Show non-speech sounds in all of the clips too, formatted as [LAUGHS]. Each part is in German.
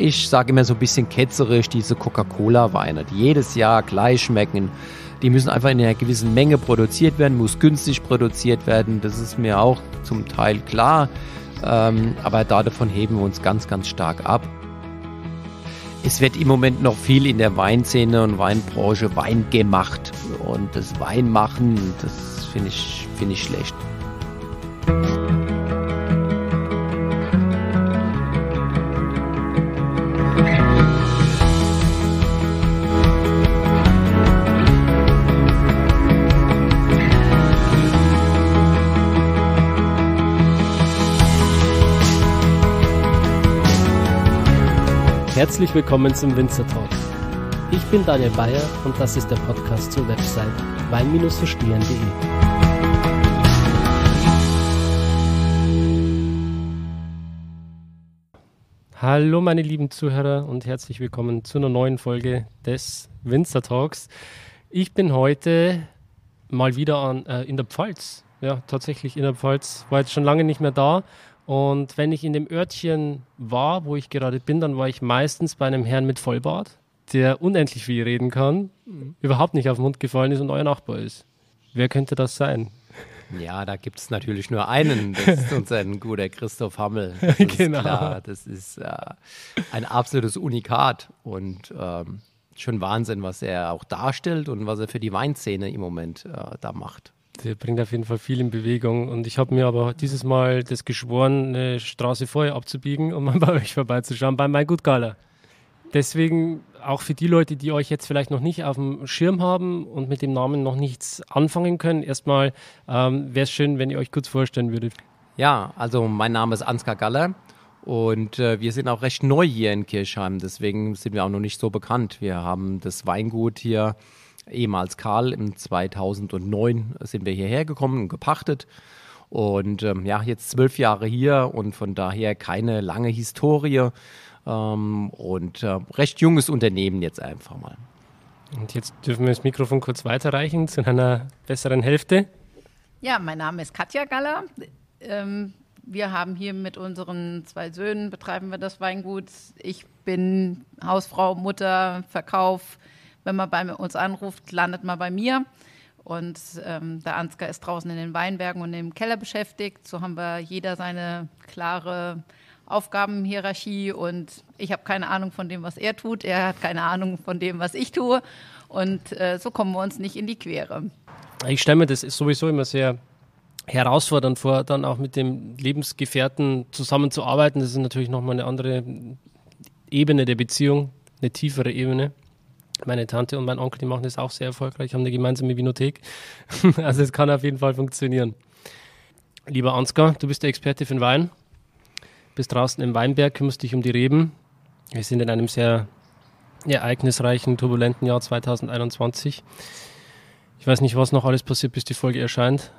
ich sage immer so ein bisschen ketzerisch, diese Coca-Cola-Weine, die jedes Jahr gleich schmecken. Die müssen einfach in einer gewissen Menge produziert werden, muss günstig produziert werden. Das ist mir auch zum Teil klar. Ähm, aber davon heben wir uns ganz, ganz stark ab. Es wird im Moment noch viel in der Weinszene und Weinbranche Wein gemacht. Und das Weinmachen, das finde ich, find ich schlecht. Herzlich willkommen zum Winzer Talk. Ich bin Daniel Bayer und das ist der Podcast zur Website wein-verstehen.de. Hallo meine lieben Zuhörer und herzlich willkommen zu einer neuen Folge des Winzer Talks. Ich bin heute mal wieder an, äh, in der Pfalz. Ja, tatsächlich in der Pfalz. War jetzt schon lange nicht mehr da und wenn ich in dem Örtchen war, wo ich gerade bin, dann war ich meistens bei einem Herrn mit Vollbart, der unendlich viel reden kann, mhm. überhaupt nicht auf den Mund gefallen ist und euer Nachbar ist. Wer könnte das sein? Ja, da gibt es natürlich nur einen. Das ist [LAUGHS] unser guter Christoph Hammel. Das [LAUGHS] genau. Klar. Das ist äh, ein absolutes Unikat und ähm, schon Wahnsinn, was er auch darstellt und was er für die Weinszene im Moment äh, da macht der äh, bringt auf jeden Fall viel in Bewegung. Und ich habe mir aber dieses Mal das geschworen, eine Straße vorher abzubiegen, um [LAUGHS] mal bei euch vorbeizuschauen, bei My Good Deswegen auch für die Leute, die euch jetzt vielleicht noch nicht auf dem Schirm haben und mit dem Namen noch nichts anfangen können, erstmal ähm, wäre es schön, wenn ihr euch kurz vorstellen würdet. Ja, also mein Name ist Ansgar Galler und äh, wir sind auch recht neu hier in Kirchheim, deswegen sind wir auch noch nicht so bekannt. Wir haben das Weingut hier ehemals Karl. Im 2009 sind wir hierher gekommen und gepachtet. Und ähm, ja, jetzt zwölf Jahre hier und von daher keine lange Historie ähm, und äh, recht junges Unternehmen jetzt einfach mal. Und jetzt dürfen wir das Mikrofon kurz weiterreichen zu einer besseren Hälfte. Ja, mein Name ist Katja Galler. Ähm, wir haben hier mit unseren zwei Söhnen betreiben wir das Weingut. Ich bin Hausfrau, Mutter, Verkauf, wenn man bei uns anruft, landet man bei mir. Und ähm, der Ansgar ist draußen in den Weinbergen und im Keller beschäftigt. So haben wir jeder seine klare Aufgabenhierarchie und ich habe keine Ahnung von dem, was er tut. Er hat keine Ahnung von dem, was ich tue. Und äh, so kommen wir uns nicht in die Quere. Ich stelle mir das ist sowieso immer sehr herausfordernd vor, dann auch mit dem Lebensgefährten zusammenzuarbeiten. Das ist natürlich nochmal eine andere Ebene der Beziehung, eine tiefere Ebene. Meine Tante und mein Onkel, die machen das auch sehr erfolgreich, haben eine gemeinsame Winothek. [LAUGHS] Also es kann auf jeden Fall funktionieren. Lieber Ansgar, du bist der Experte für den Wein. Bist draußen im Weinberg, kümmerst dich um die Reben. Wir sind in einem sehr ereignisreichen, turbulenten Jahr 2021. Ich weiß nicht, was noch alles passiert, bis die Folge erscheint.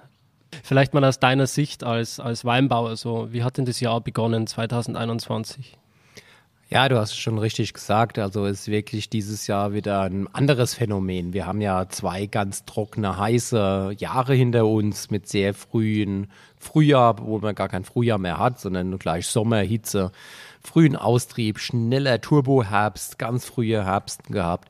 Vielleicht mal aus deiner Sicht als, als Weinbauer so, wie hat denn das Jahr begonnen, 2021? Ja, du hast schon richtig gesagt. Also ist wirklich dieses Jahr wieder ein anderes Phänomen. Wir haben ja zwei ganz trockene, heiße Jahre hinter uns mit sehr frühen Frühjahr, wo man gar kein Frühjahr mehr hat, sondern nur gleich Sommer, Hitze, frühen Austrieb, schneller Turboherbst, ganz frühe Herbsten gehabt.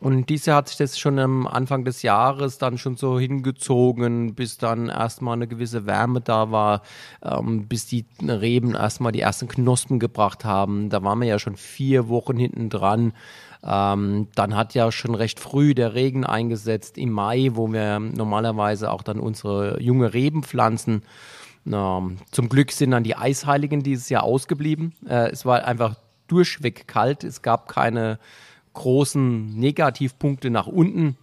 Und dies Jahr hat sich das schon am Anfang des Jahres dann schon so hingezogen, bis dann erstmal eine gewisse Wärme da war, ähm, bis die Reben erstmal die ersten Knospen gebracht haben. Da waren wir ja schon vier Wochen hinten dran. Ähm, dann hat ja schon recht früh der Regen eingesetzt im Mai, wo wir normalerweise auch dann unsere junge Reben pflanzen. Na, zum Glück sind dann die Eisheiligen dieses Jahr ausgeblieben. Äh, es war einfach durchweg kalt. Es gab keine großen Negativpunkte nach unten.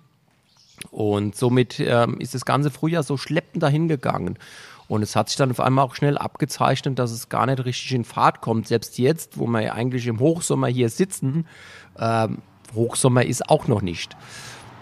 Und somit ähm, ist das ganze Frühjahr so schleppend dahingegangen. Und es hat sich dann auf einmal auch schnell abgezeichnet, dass es gar nicht richtig in Fahrt kommt. Selbst jetzt, wo wir eigentlich im Hochsommer hier sitzen, ähm, Hochsommer ist auch noch nicht.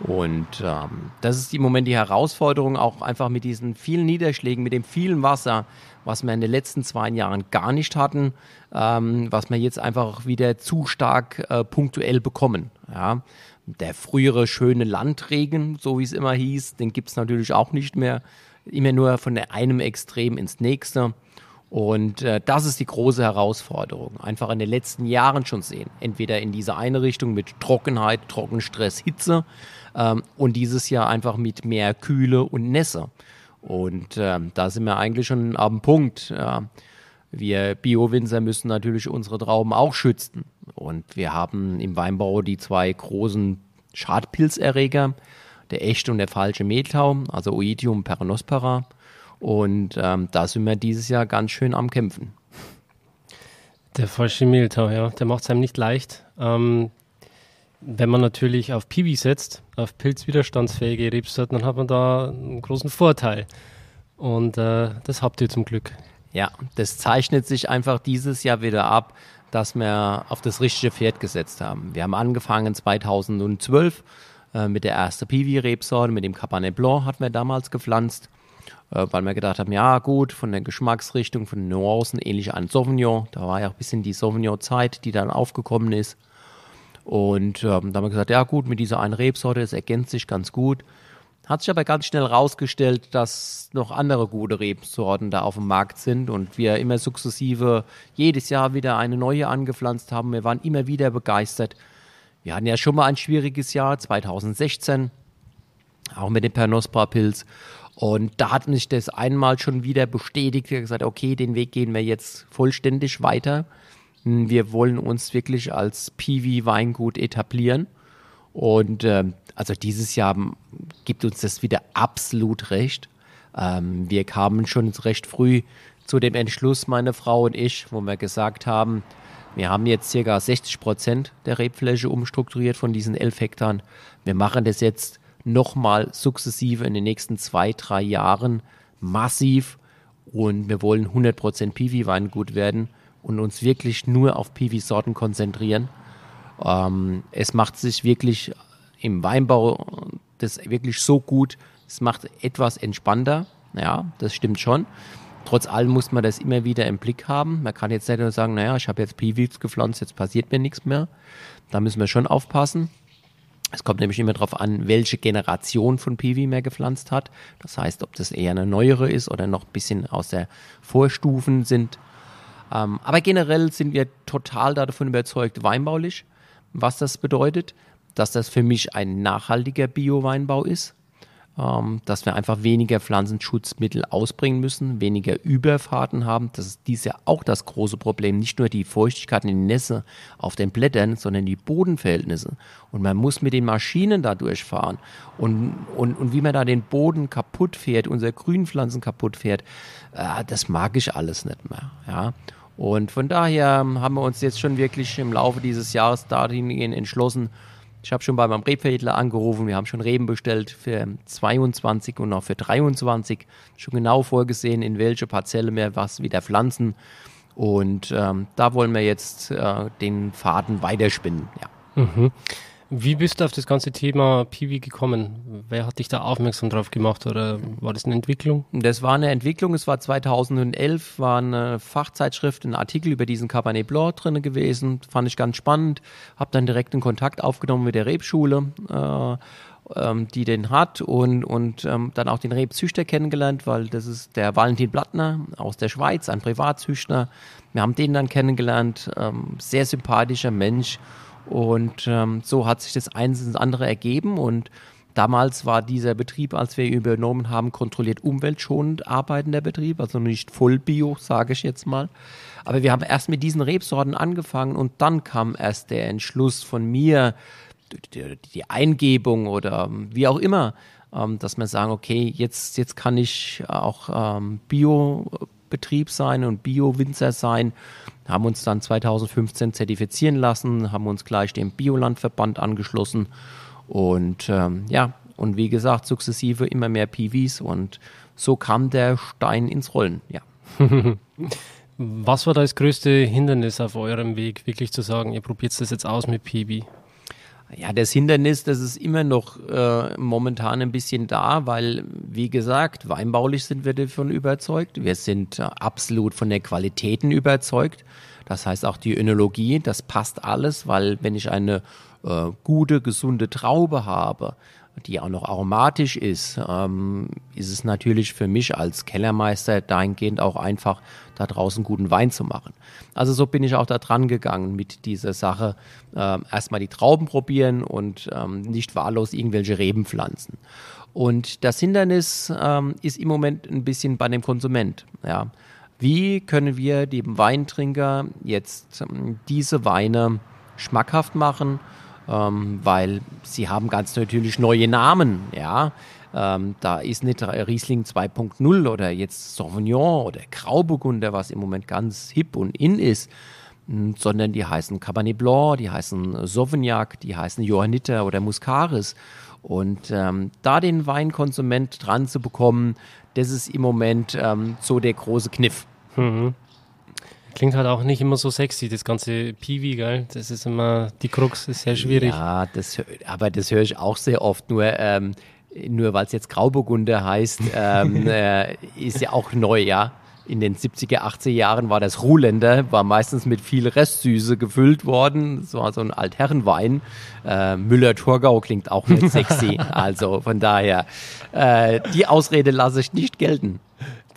Und ähm, das ist im Moment die Herausforderung, auch einfach mit diesen vielen Niederschlägen, mit dem vielen Wasser, was wir in den letzten zwei Jahren gar nicht hatten, ähm, was wir jetzt einfach wieder zu stark äh, punktuell bekommen. Ja. Der frühere schöne Landregen, so wie es immer hieß, den gibt es natürlich auch nicht mehr. Immer nur von einem Extrem ins nächste. Und äh, das ist die große Herausforderung. Einfach in den letzten Jahren schon sehen. Entweder in diese eine Richtung mit Trockenheit, Trockenstress, Hitze ähm, und dieses Jahr einfach mit mehr Kühle und Nässe. Und äh, da sind wir eigentlich schon am Punkt. Äh, wir Bio-Winzer müssen natürlich unsere Trauben auch schützen. Und wir haben im Weinbau die zwei großen Schadpilzerreger, der echte und der falsche Mehltau, also Oidium peronospora. Und ähm, da sind wir dieses Jahr ganz schön am Kämpfen. Der falsche Mehltau, ja, der macht es einem nicht leicht. Ähm, wenn man natürlich auf Piwi setzt, auf pilzwiderstandsfähige Rebsorten, dann hat man da einen großen Vorteil. Und äh, das habt ihr zum Glück. Ja, das zeichnet sich einfach dieses Jahr wieder ab, dass wir auf das richtige Pferd gesetzt haben. Wir haben angefangen 2012 äh, mit der ersten Piwi-Rebsorte, mit dem Cabernet Blanc hatten wir damals gepflanzt, äh, weil wir gedacht haben, ja gut, von der Geschmacksrichtung, von den Nuancen ähnlich an Sauvignon. Da war ja auch ein bisschen die Sauvignon-Zeit, die dann aufgekommen ist. Und ähm, da haben wir gesagt, ja gut, mit dieser einen Rebsorte, das ergänzt sich ganz gut. Hat sich aber ganz schnell herausgestellt, dass noch andere gute Rebsorten da auf dem Markt sind und wir immer sukzessive jedes Jahr wieder eine neue angepflanzt haben. Wir waren immer wieder begeistert. Wir hatten ja schon mal ein schwieriges Jahr, 2016, auch mit dem Pernospora-Pilz. Und da hat mich das einmal schon wieder bestätigt. Wir haben gesagt, okay, den Weg gehen wir jetzt vollständig weiter. Hm, wir wollen uns wirklich als Piwi-Weingut etablieren. Und ähm, also dieses Jahr gibt uns das wieder absolut recht. Ähm, wir kamen schon recht früh zu dem Entschluss, meine Frau und ich, wo wir gesagt haben, wir haben jetzt circa 60 Prozent der Rebfläche umstrukturiert von diesen 11 Hektar. Wir machen das jetzt nochmal sukzessive in den nächsten zwei, drei Jahren massiv und wir wollen 100 Prozent Piwi-Weingut werden und uns wirklich nur auf Piwi-Sorten konzentrieren. Ähm, es macht sich wirklich im Weinbau das wirklich so gut. Es macht etwas entspannter. Ja, das stimmt schon. Trotz allem muss man das immer wieder im Blick haben. Man kann jetzt nicht nur sagen, naja, ich habe jetzt Piwis gepflanzt, jetzt passiert mir nichts mehr. Da müssen wir schon aufpassen. Es kommt nämlich immer darauf an, welche Generation von Piwi mehr gepflanzt hat. Das heißt, ob das eher eine neuere ist oder noch ein bisschen aus der Vorstufen sind ähm, aber generell sind wir total davon überzeugt, weinbaulich, was das bedeutet, dass das für mich ein nachhaltiger Bio-Weinbau ist, ähm, dass wir einfach weniger Pflanzenschutzmittel ausbringen müssen, weniger Überfahrten haben. Das ist dies ja auch das große Problem. Nicht nur die Feuchtigkeit in den Nässe auf den Blättern, sondern die Bodenverhältnisse. Und man muss mit den Maschinen da durchfahren. Und, und, und wie man da den Boden kaputt fährt, unsere Grünpflanzen kaputt fährt, äh, das mag ich alles nicht mehr. Ja. Und von daher haben wir uns jetzt schon wirklich im Laufe dieses Jahres dahin entschlossen. Ich habe schon bei meinem Rebhändler angerufen, wir haben schon Reben bestellt für 22 und auch für 23. Schon genau vorgesehen, in welche Parzelle wir was wieder pflanzen. Und ähm, da wollen wir jetzt äh, den Faden weiterspinnen. Ja. Mhm. Wie bist du auf das ganze Thema Piwi gekommen? Wer hat dich da aufmerksam drauf gemacht oder war das eine Entwicklung? Das war eine Entwicklung. Es war 2011, war eine Fachzeitschrift, ein Artikel über diesen Cabernet Blanc drin gewesen. Fand ich ganz spannend. Hab dann direkt in Kontakt aufgenommen mit der Rebschule. Äh, ähm, die den hat und, und ähm, dann auch den Rebzüchter kennengelernt, weil das ist der Valentin Blattner aus der Schweiz, ein Privatzüchter. Wir haben den dann kennengelernt, ähm, sehr sympathischer Mensch und ähm, so hat sich das eins ins andere ergeben und Damals war dieser Betrieb, als wir ihn übernommen haben, kontrolliert umweltschonend arbeitender Betrieb, also nicht voll bio, sage ich jetzt mal. Aber wir haben erst mit diesen Rebsorten angefangen und dann kam erst der Entschluss von mir, die Eingebung oder ähm, wie auch immer, ähm, dass wir sagen, okay, jetzt, jetzt kann ich auch ähm, Bio Betrieb sein und Bio-Winzer sein. Haben uns dann 2015 zertifizieren lassen, haben uns gleich dem Biolandverband angeschlossen und ähm, ja, und wie gesagt, sukzessive immer mehr PVs und so kam der Stein ins Rollen, ja. [LAUGHS] Was war da das größte Hindernis auf eurem Weg, wirklich zu sagen, ihr probiert das jetzt aus mit PV? Ja, das Hindernis, das ist immer noch äh, momentan ein bisschen da, weil, wie gesagt, weinbaulich sind wir davon überzeugt. Wir sind äh, absolut von der Qualitäten überzeugt. Das heißt auch die Önologie, das passt alles, weil wenn ich eine äh, gute, gesunde Traube habe, die auch noch aromatisch ist, ähm, ist es natürlich für mich als Kellermeister dahingehend auch einfach, da draußen guten Wein zu machen. Also so bin ich auch da dran gegangen mit dieser Sache. Ähm, erstmal die Trauben probieren und ähm, nicht wahllos irgendwelche Reben pflanzen. Und das Hindernis ähm, ist im Moment ein bisschen bei dem Konsument. Ja. Wie können wir dem Weintrinker jetzt ähm, diese Weine schmackhaft machen? ähm, weil sie haben ganz natürlich neue Namen, ja. Ähm, da ist nicht Riesling 2.0 oder jetzt Sauvignon oder Grauburgunder, was im Moment ganz hip und in ist, sondern die heißen Cabernet Blanc, die heißen Sauvignac, die heißen Johanniter oder Muscaris. Und ähm, da den Weinkonsument dran zu bekommen, das ist im Moment ähm, so der große Kniff. Mhm. Klingt halt auch nicht immer so sexy, das ganze Piwi, geil. Das ist immer, die Krux ist sehr schwierig. Ja, das, aber das höre ich auch sehr oft. Nur, ähm, nur weil es jetzt Grauburgunder heißt, [LAUGHS] ähm, äh, ist ja auch neu, ja. In den 70er, 80er Jahren war das Ruhländer, war meistens mit viel Restsüße gefüllt worden. Das war so ein Altherrenwein. Äh, Müller-Thurgau klingt auch nicht sexy. [LAUGHS] also von daher, äh, die Ausrede lasse ich nicht gelten.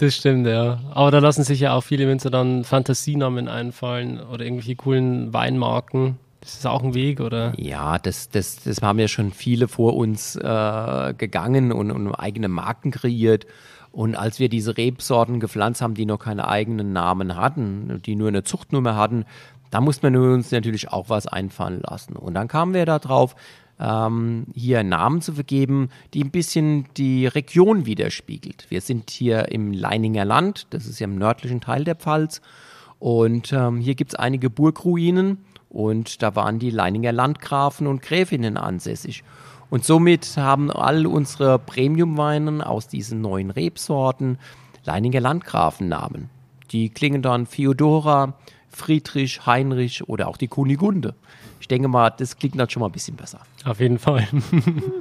Das stimmt, ja. Aber da lassen sich ja auch viele Winzer dann Fantasienamen einfallen oder irgendwelche coolen Weinmarken. Das ist auch ein Weg, oder? Ja, das, das, das haben ja schon viele vor uns äh, gegangen und, und eigene Marken kreiert. Und als wir diese Rebsorten gepflanzt haben, die noch keine eigenen Namen hatten, die nur eine Zuchtnummer hatten, da mussten wir uns natürlich auch was einfallen lassen. Und dann kamen wir darauf, ähm, hier Namen zu vergeben, die ein bisschen die Region widerspiegelt. Wir sind hier im Leininger Land, das ist ja im nördlichen Teil der Pfalz. Und ähm, hier gibt es einige Burgruinen und da waren die Leininger Landgrafen und Gräfinnen ansässig. Und somit haben all unsere Premiumweinen aus diesen neuen Rebsorten Leininger Landgrafennamen. Die klingen dann Fiodora, Friedrich, Heinrich oder auch die Kunigunde ich denke mal, das klingt dann schon mal ein bisschen besser. Auf jeden Fall.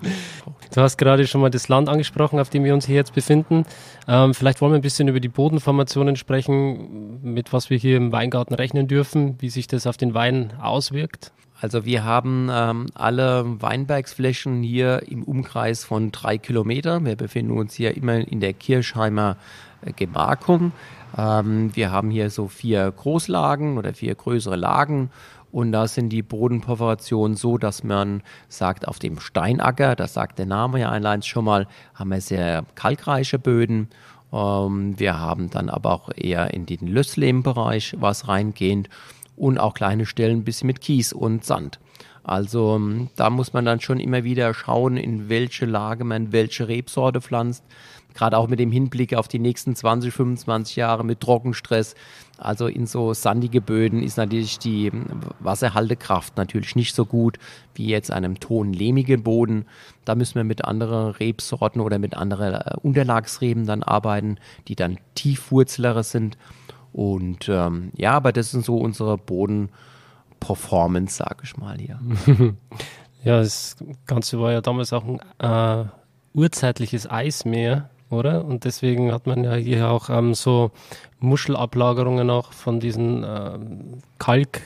[LAUGHS] du hast gerade schon mal das Land angesprochen, auf dem wir uns hier jetzt befinden. Ähm, vielleicht wollen wir ein bisschen über die Bodenformationen sprechen, mit was wir hier im Weingarten rechnen dürfen, wie sich das auf den Wein auswirkt. Also wir haben ähm, alle Weinbergsflächen hier im Umkreis von drei Kilometern. Wir befinden uns hier immer in der Kirchheimer äh, Gemarkung. Ähm, wir haben hier so vier Großlagen oder vier größere Lagen und da sind die Bodenperforationen so, dass man sagt, auf dem Steinacker, das sagt der Name ja einleitend schon mal, haben wir sehr kalkreiche Böden. Ähm, wir haben dann aber auch eher in den Lösslehmbereich was reingehend und auch kleine Stellen ein bisschen mit Kies und Sand. Also ähm, da muss man dann schon immer wieder schauen, in welche Lage man welche Rebsorte pflanzt. Gerade auch mit dem Hinblick auf die nächsten 20, 25 Jahre mit Trockenstress also in so sandige Böden ist natürlich die Wasserhaltekraft natürlich nicht so gut wie jetzt einem tonlehmigen Boden. Da müssen wir mit anderen Rebsorten oder mit anderen äh, Unterlagsreben dann arbeiten, die dann tiefwurzlere sind. Und ähm, ja, aber das sind so unsere Bodenperformance, sage ich mal hier. [LAUGHS] Ja, das Ganze war ja damals auch ein äh, urzeitliches Eismeer oder? Und deswegen hat man ja hier auch ähm, so Muschelablagerungen auch von diesen ähm, Kalk,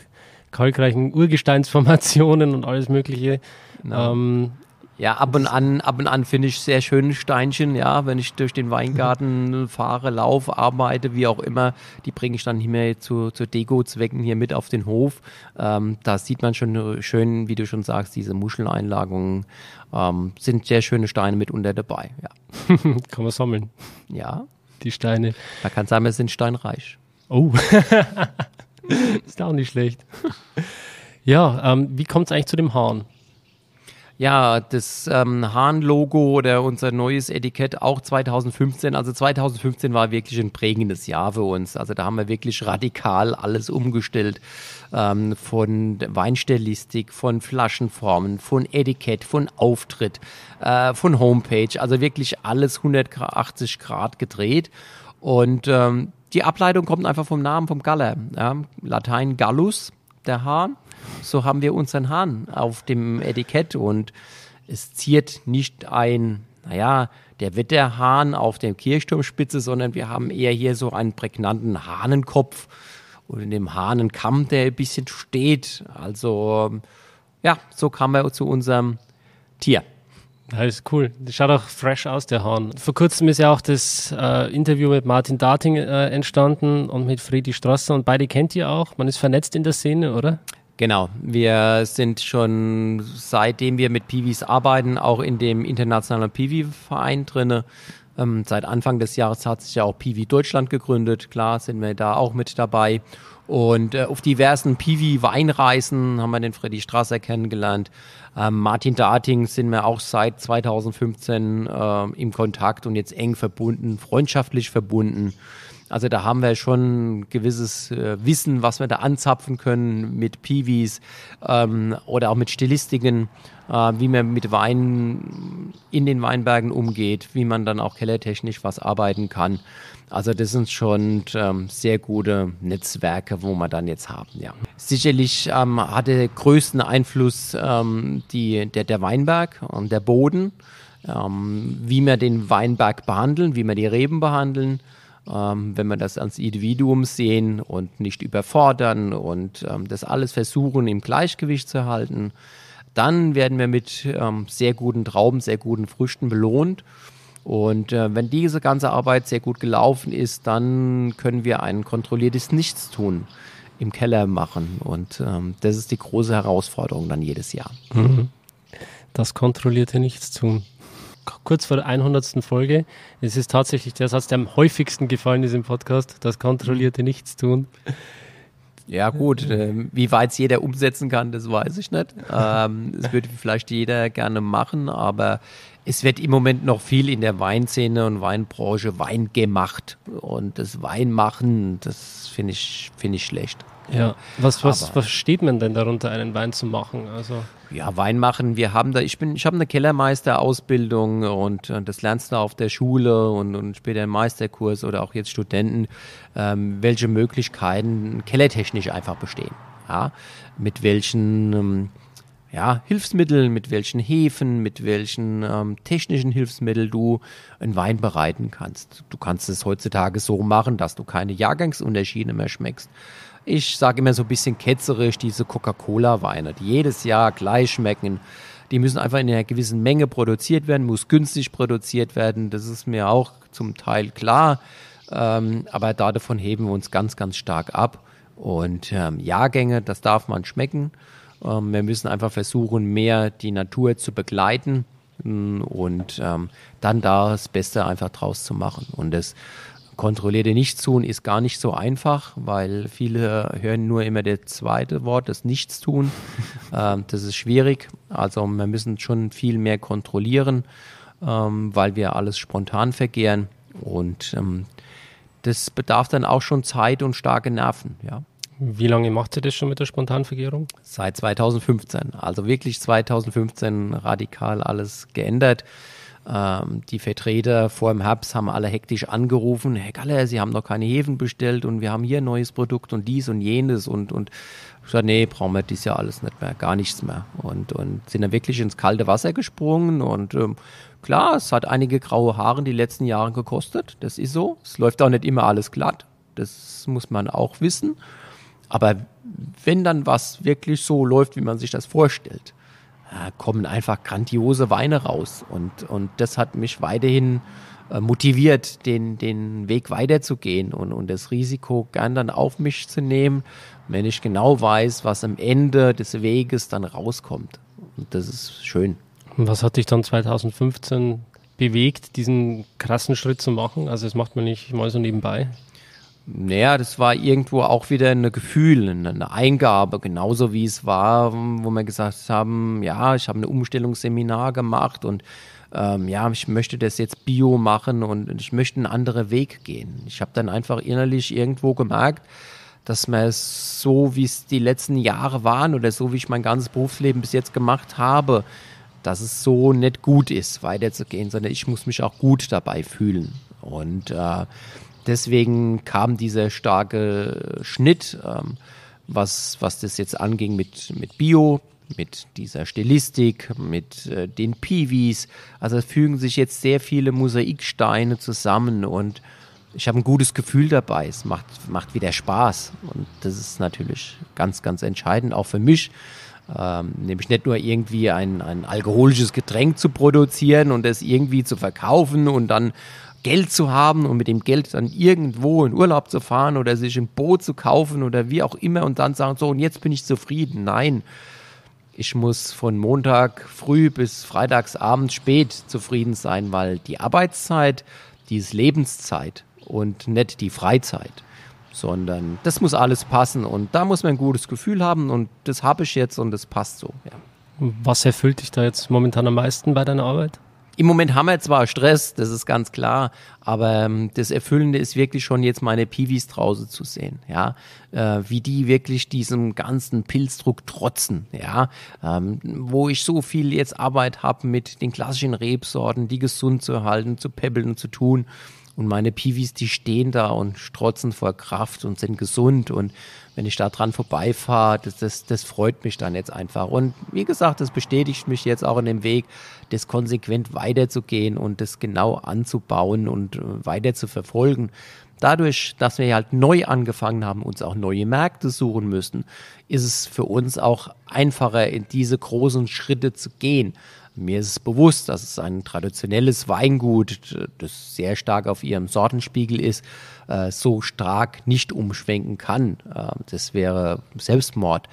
kalkreichen Urgesteinsformationen und alles Mögliche. Genau. Ähm, ja, ab und an, ab und an finde ich sehr schöne Steinchen, ja, wenn ich durch den Weingarten mhm. fahre, laufe, arbeite, wie auch immer, die bringe ich dann hier mehr zu, zu Deko-Zwecken hier mit auf den Hof. Ähm, da sieht man schon schön, wie du schon sagst, diese Muscheleinlagungen ähm, sind sehr schöne Steine mitunter dabei, ja. [LAUGHS] Kann man sammeln. Ja. Die Steine. Man kann sagen, wir sind steinreich. Oh. [LAUGHS] Ist auch nicht schlecht. Ja, ähm, wie kommt es eigentlich zu dem Hahn? ja, das ähm, Hahn-Logo oder unser neues Etikett auch 2015. Also 2015 war wirklich ein prägendes Jahr für uns. Also da haben wir wirklich radikal alles umgestellt. Ähm, von Weinstellistik, von Flaschenformen, von Etikett, von Auftritt, äh, von Homepage. Also wirklich alles 180 Grad gedreht. Und ähm, die Ableitung kommt einfach vom Namen vom Galler. Ja? Latein Gallus, der Hahn so haben wir unseren Hahn auf dem Etikett und es ziert nicht ein, naja, der Wetterhahn auf der Kirchturmspitze, sondern wir haben eher hier so einen prägnanten Hahnenkopf und in dem Hahnenkamm, der ein bisschen steht. Also ja, so kam er zu unserem Tier. Das ist cool. Das schaut auch fresh aus, der Hahn. Vor kurzem ist ja auch das äh, Interview mit Martin Dating äh, entstanden und mit Friedi Strasser und beide kennt ihr auch. Man ist vernetzt in der Szene, oder? Genau, wir sind schon seitdem wir mit Piwis arbeiten, auch in dem internationalen Piwi-Verein drinne. Ähm, seit Anfang des Jahres hat sich ja auch Piwi Deutschland gegründet. Klar sind wir da auch mit dabei. Und äh, auf diversen Piwi-Weinreisen haben wir den Freddy Strasser kennengelernt. Ähm, Martin Dating sind wir auch seit 2015 äh, im Kontakt und jetzt eng verbunden, freundschaftlich verbunden. Also da haben wir schon ein gewisses äh, Wissen, was wir da anzapfen können mit Piwis ähm, oder auch mit Stilistiken, äh, wie man mit Wein in den Weinbergen umgeht, wie man dann auch kellertechnisch was arbeiten kann. Also das sind schon ähm, sehr gute Netzwerke, wo wir dann jetzt haben. Ja. Sicherlich ähm, hatte größten Einfluss ähm, die, der, der Weinberg und der Boden, ähm, wie wir den Weinberg behandeln, wie wir die Reben behandeln ähm, wenn wir das ans Individuum sehen und nicht überfordern und ähm, das alles versuchen im Gleichgewicht zu halten, dann werden wir mit ähm, sehr guten Trauben, sehr guten Früchten belohnt. Und äh, wenn diese ganze Arbeit sehr gut gelaufen ist, dann können wir ein kontrolliertes Nichtstun im Keller machen. Und ähm, das ist die große Herausforderung dann jedes Jahr. Mhm. Das kontrollierte Nichtstun kurz vor der 100. Folge. Es ist tatsächlich der Satz, der am häufigsten gefallen ist im Podcast, das kontrollierte Nichtstun. Ja gut, ähm, wie weit es jeder umsetzen kann, das weiß ich nicht. [LAUGHS] Ähm, das würde vielleicht jeder gerne machen, aber es wird im Moment noch viel in der Weinszene und Weinbranche Wein gemacht. Und das Weinmachen, das finde ich, find ich schlecht. Ja, was, was Aber versteht man denn darunter, einen Wein zu machen? Also ja, Wein machen. Wir haben da, ich bin, ich habe eine Kellermeisterausbildung und, und, das lernst du auf der Schule und, und später im Meisterkurs oder auch jetzt Studenten, ähm, welche Möglichkeiten kellertechnisch einfach bestehen. Ja, mit welchen ähm, ja, Hilfsmitteln, mit welchen Hefen, mit welchen ähm, technischen Hilfsmitteln du einen Wein bereiten kannst. Du kannst es heutzutage so machen, dass du keine Jahrgangsunterschiede mehr schmeckst ich sage immer so ein bisschen ketzerisch, diese Coca-Cola-Weine, die jedes Jahr gleich schmecken. Die müssen einfach in einer gewissen Menge produziert werden, muss günstig produziert werden. Das ist mir auch zum Teil klar. Ähm, aber davon heben wir uns ganz, ganz stark ab. Und ähm, Jahrgänge, das darf man schmecken. Ähm, wir müssen einfach versuchen, mehr die Natur zu begleiten hm, und ähm, dann da das Beste einfach draus zu machen. Und das kontrollierte Nichtstun ist gar nicht so einfach, weil viele hören nur immer das zweite Wort, das Nichtstun. [LAUGHS] ähm, das ist schwierig. Also wir müssen schon viel mehr kontrollieren, ähm, weil wir alles spontan vergehren. Und ähm, das bedarf dann auch schon Zeit und starke Nerven, ja. Wie lange macht ihr das schon mit der Spontanvergärung? Seit 2015. Also wirklich 2015 radikal alles geändert. Ähm, die Vertreter vor dem Herbst haben alle hektisch angerufen, Herr Galler, Sie haben noch keine Hefen bestellt und wir haben hier ein neues Produkt und dies und jenes und, und ich gesagt, nee, brauchen wir dies Jahr alles nicht mehr, gar nichts mehr. Und, und sind dann wirklich ins kalte Wasser gesprungen und ähm, klar, es hat einige graue Haare die letzten Jahre gekostet, das ist so. Es läuft auch nicht immer alles glatt, das muss man auch wissen. Aber wenn dann was wirklich so läuft, wie man sich das vorstellt, kommen einfach grandiose Weine raus. Und, und das hat mich weiterhin äh, motiviert, den, den Weg weiterzugehen und, und das Risiko gern dann auf mich zu nehmen, wenn ich genau weiß, was am Ende des Weges dann rauskommt. Und das ist schön. Und was hat dich dann 2015 bewegt, diesen krassen Schritt zu machen? Also das macht man nicht mal so nebenbei. Naja, das war irgendwo auch wieder ein Gefühl, eine Eingabe, genauso wie es war, wo wir gesagt haben, ja, ich habe ein Umstellungsseminar gemacht und ähm, ja, ich möchte das jetzt bio machen und ich möchte einen anderen Weg gehen. Ich habe dann einfach innerlich irgendwo gemerkt, dass man es so, wie es die letzten Jahre waren oder so, wie ich mein ganzes Berufsleben bis jetzt gemacht habe, dass es so nicht gut ist, weiterzugehen, sondern ich muss mich auch gut dabei fühlen. Und äh, Deswegen kam dieser starke Schnitt, ähm, was, was das jetzt anging mit, mit Bio, mit dieser Stilistik, mit äh, den Peewees. Also fügen sich jetzt sehr viele Mosaiksteine zusammen und ich habe ein gutes Gefühl dabei. Es macht, macht wieder Spaß. Und das ist natürlich ganz, ganz entscheidend, auch für mich. Ähm, nämlich nicht nur irgendwie ein, ein alkoholisches Getränk zu produzieren und es irgendwie zu verkaufen und dann Geld zu haben und mit dem Geld dann irgendwo in Urlaub zu fahren oder sich ein Boot zu kaufen oder wie auch immer und dann sagen, so und jetzt bin ich zufrieden. Nein, ich muss von Montag früh bis Freitagsabend spät zufrieden sein, weil die Arbeitszeit, die ist Lebenszeit und nicht die Freizeit sondern das muss alles passen und da muss man ein gutes Gefühl haben und das habe ich jetzt und das passt so. Ja. Was erfüllt dich da jetzt momentan am meisten bei deiner Arbeit? Im Moment haben wir zwar Stress, das ist ganz klar, aber ähm, das Erfüllende ist wirklich schon jetzt meine Piwis draußen zu sehen, ja, äh, wie die wirklich diesem ganzen Pilzdruck trotzen, ja, ähm, wo ich so viel jetzt Arbeit habe mit den klassischen Rebsorten, die gesund zu halten, zu pebbeln und zu tun und meine Piwis, die stehen da und strotzen vor Kraft und sind gesund. Und wenn ich da dran vorbeifahre, das, das, das freut mich dann jetzt einfach. Und wie gesagt, das bestätigt mich jetzt auch in dem Weg, das konsequent weiterzugehen und das genau anzubauen und äh, weiter zu verfolgen. Dadurch, dass wir halt neu angefangen haben, uns auch neue Märkte suchen müssen, ist es für uns auch einfacher, in diese großen Schritte zu gehen. Mir ist es bewusst, dass es ein traditionelles Weingut, das sehr stark auf ihrem Sortenspiegel ist, äh, so stark nicht umschwenken kann. Ähm, das wäre Selbstmord.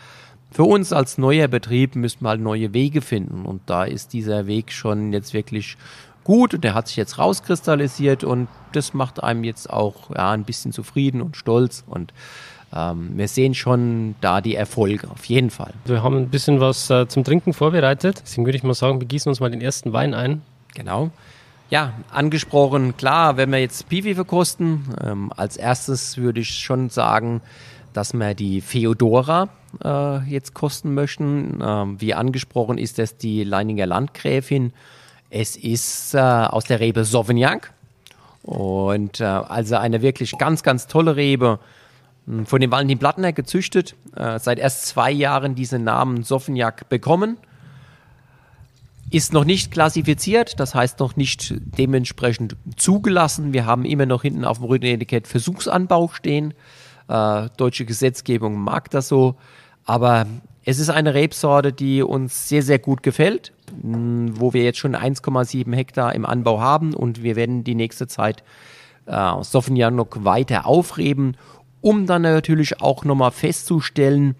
Für uns als neuer Betrieb müssen wir halt neue Wege finden. Und da ist dieser Weg schon jetzt wirklich gut und der hat sich jetzt rauskristallisiert und das macht einem jetzt auch ja, ein bisschen zufrieden und stolz und ähm, wir sehen schon da die Erfolge, auf jeden Fall. Wir haben ein bisschen was äh, zum Trinken vorbereitet. Deswegen würde ich mal sagen, wir gießen uns mal den ersten Wein ein. Genau. Ja, angesprochen, klar, wenn wir jetzt Piwi verkosten, ähm, als erstes würde ich schon sagen, dass wir die Feodora äh, jetzt kosten möchten. Ähm, wie angesprochen ist das die Leininger Landgräfin. Es ist äh, aus der Rebe Sauvignac und äh, also eine wirklich ganz, ganz tolle Rebe. Hm, von dem Valentin Plattner gezüchtet, äh, seit erst zwei Jahren diesen Namen Sofniak bekommen. Ist noch nicht klassifiziert, das heißt noch nicht dementsprechend zugelassen. Wir haben immer noch hinten auf dem roten Versuchsanbau stehen. Äh, deutsche Gesetzgebung mag das so. Aber es ist eine Rebsorte, die uns sehr, sehr gut gefällt, hm, wo wir jetzt schon 1,7 Hektar im Anbau haben und wir werden die nächste Zeit äh, Sofnianok weiter aufreben um dann natürlich auch nochmal festzustellen,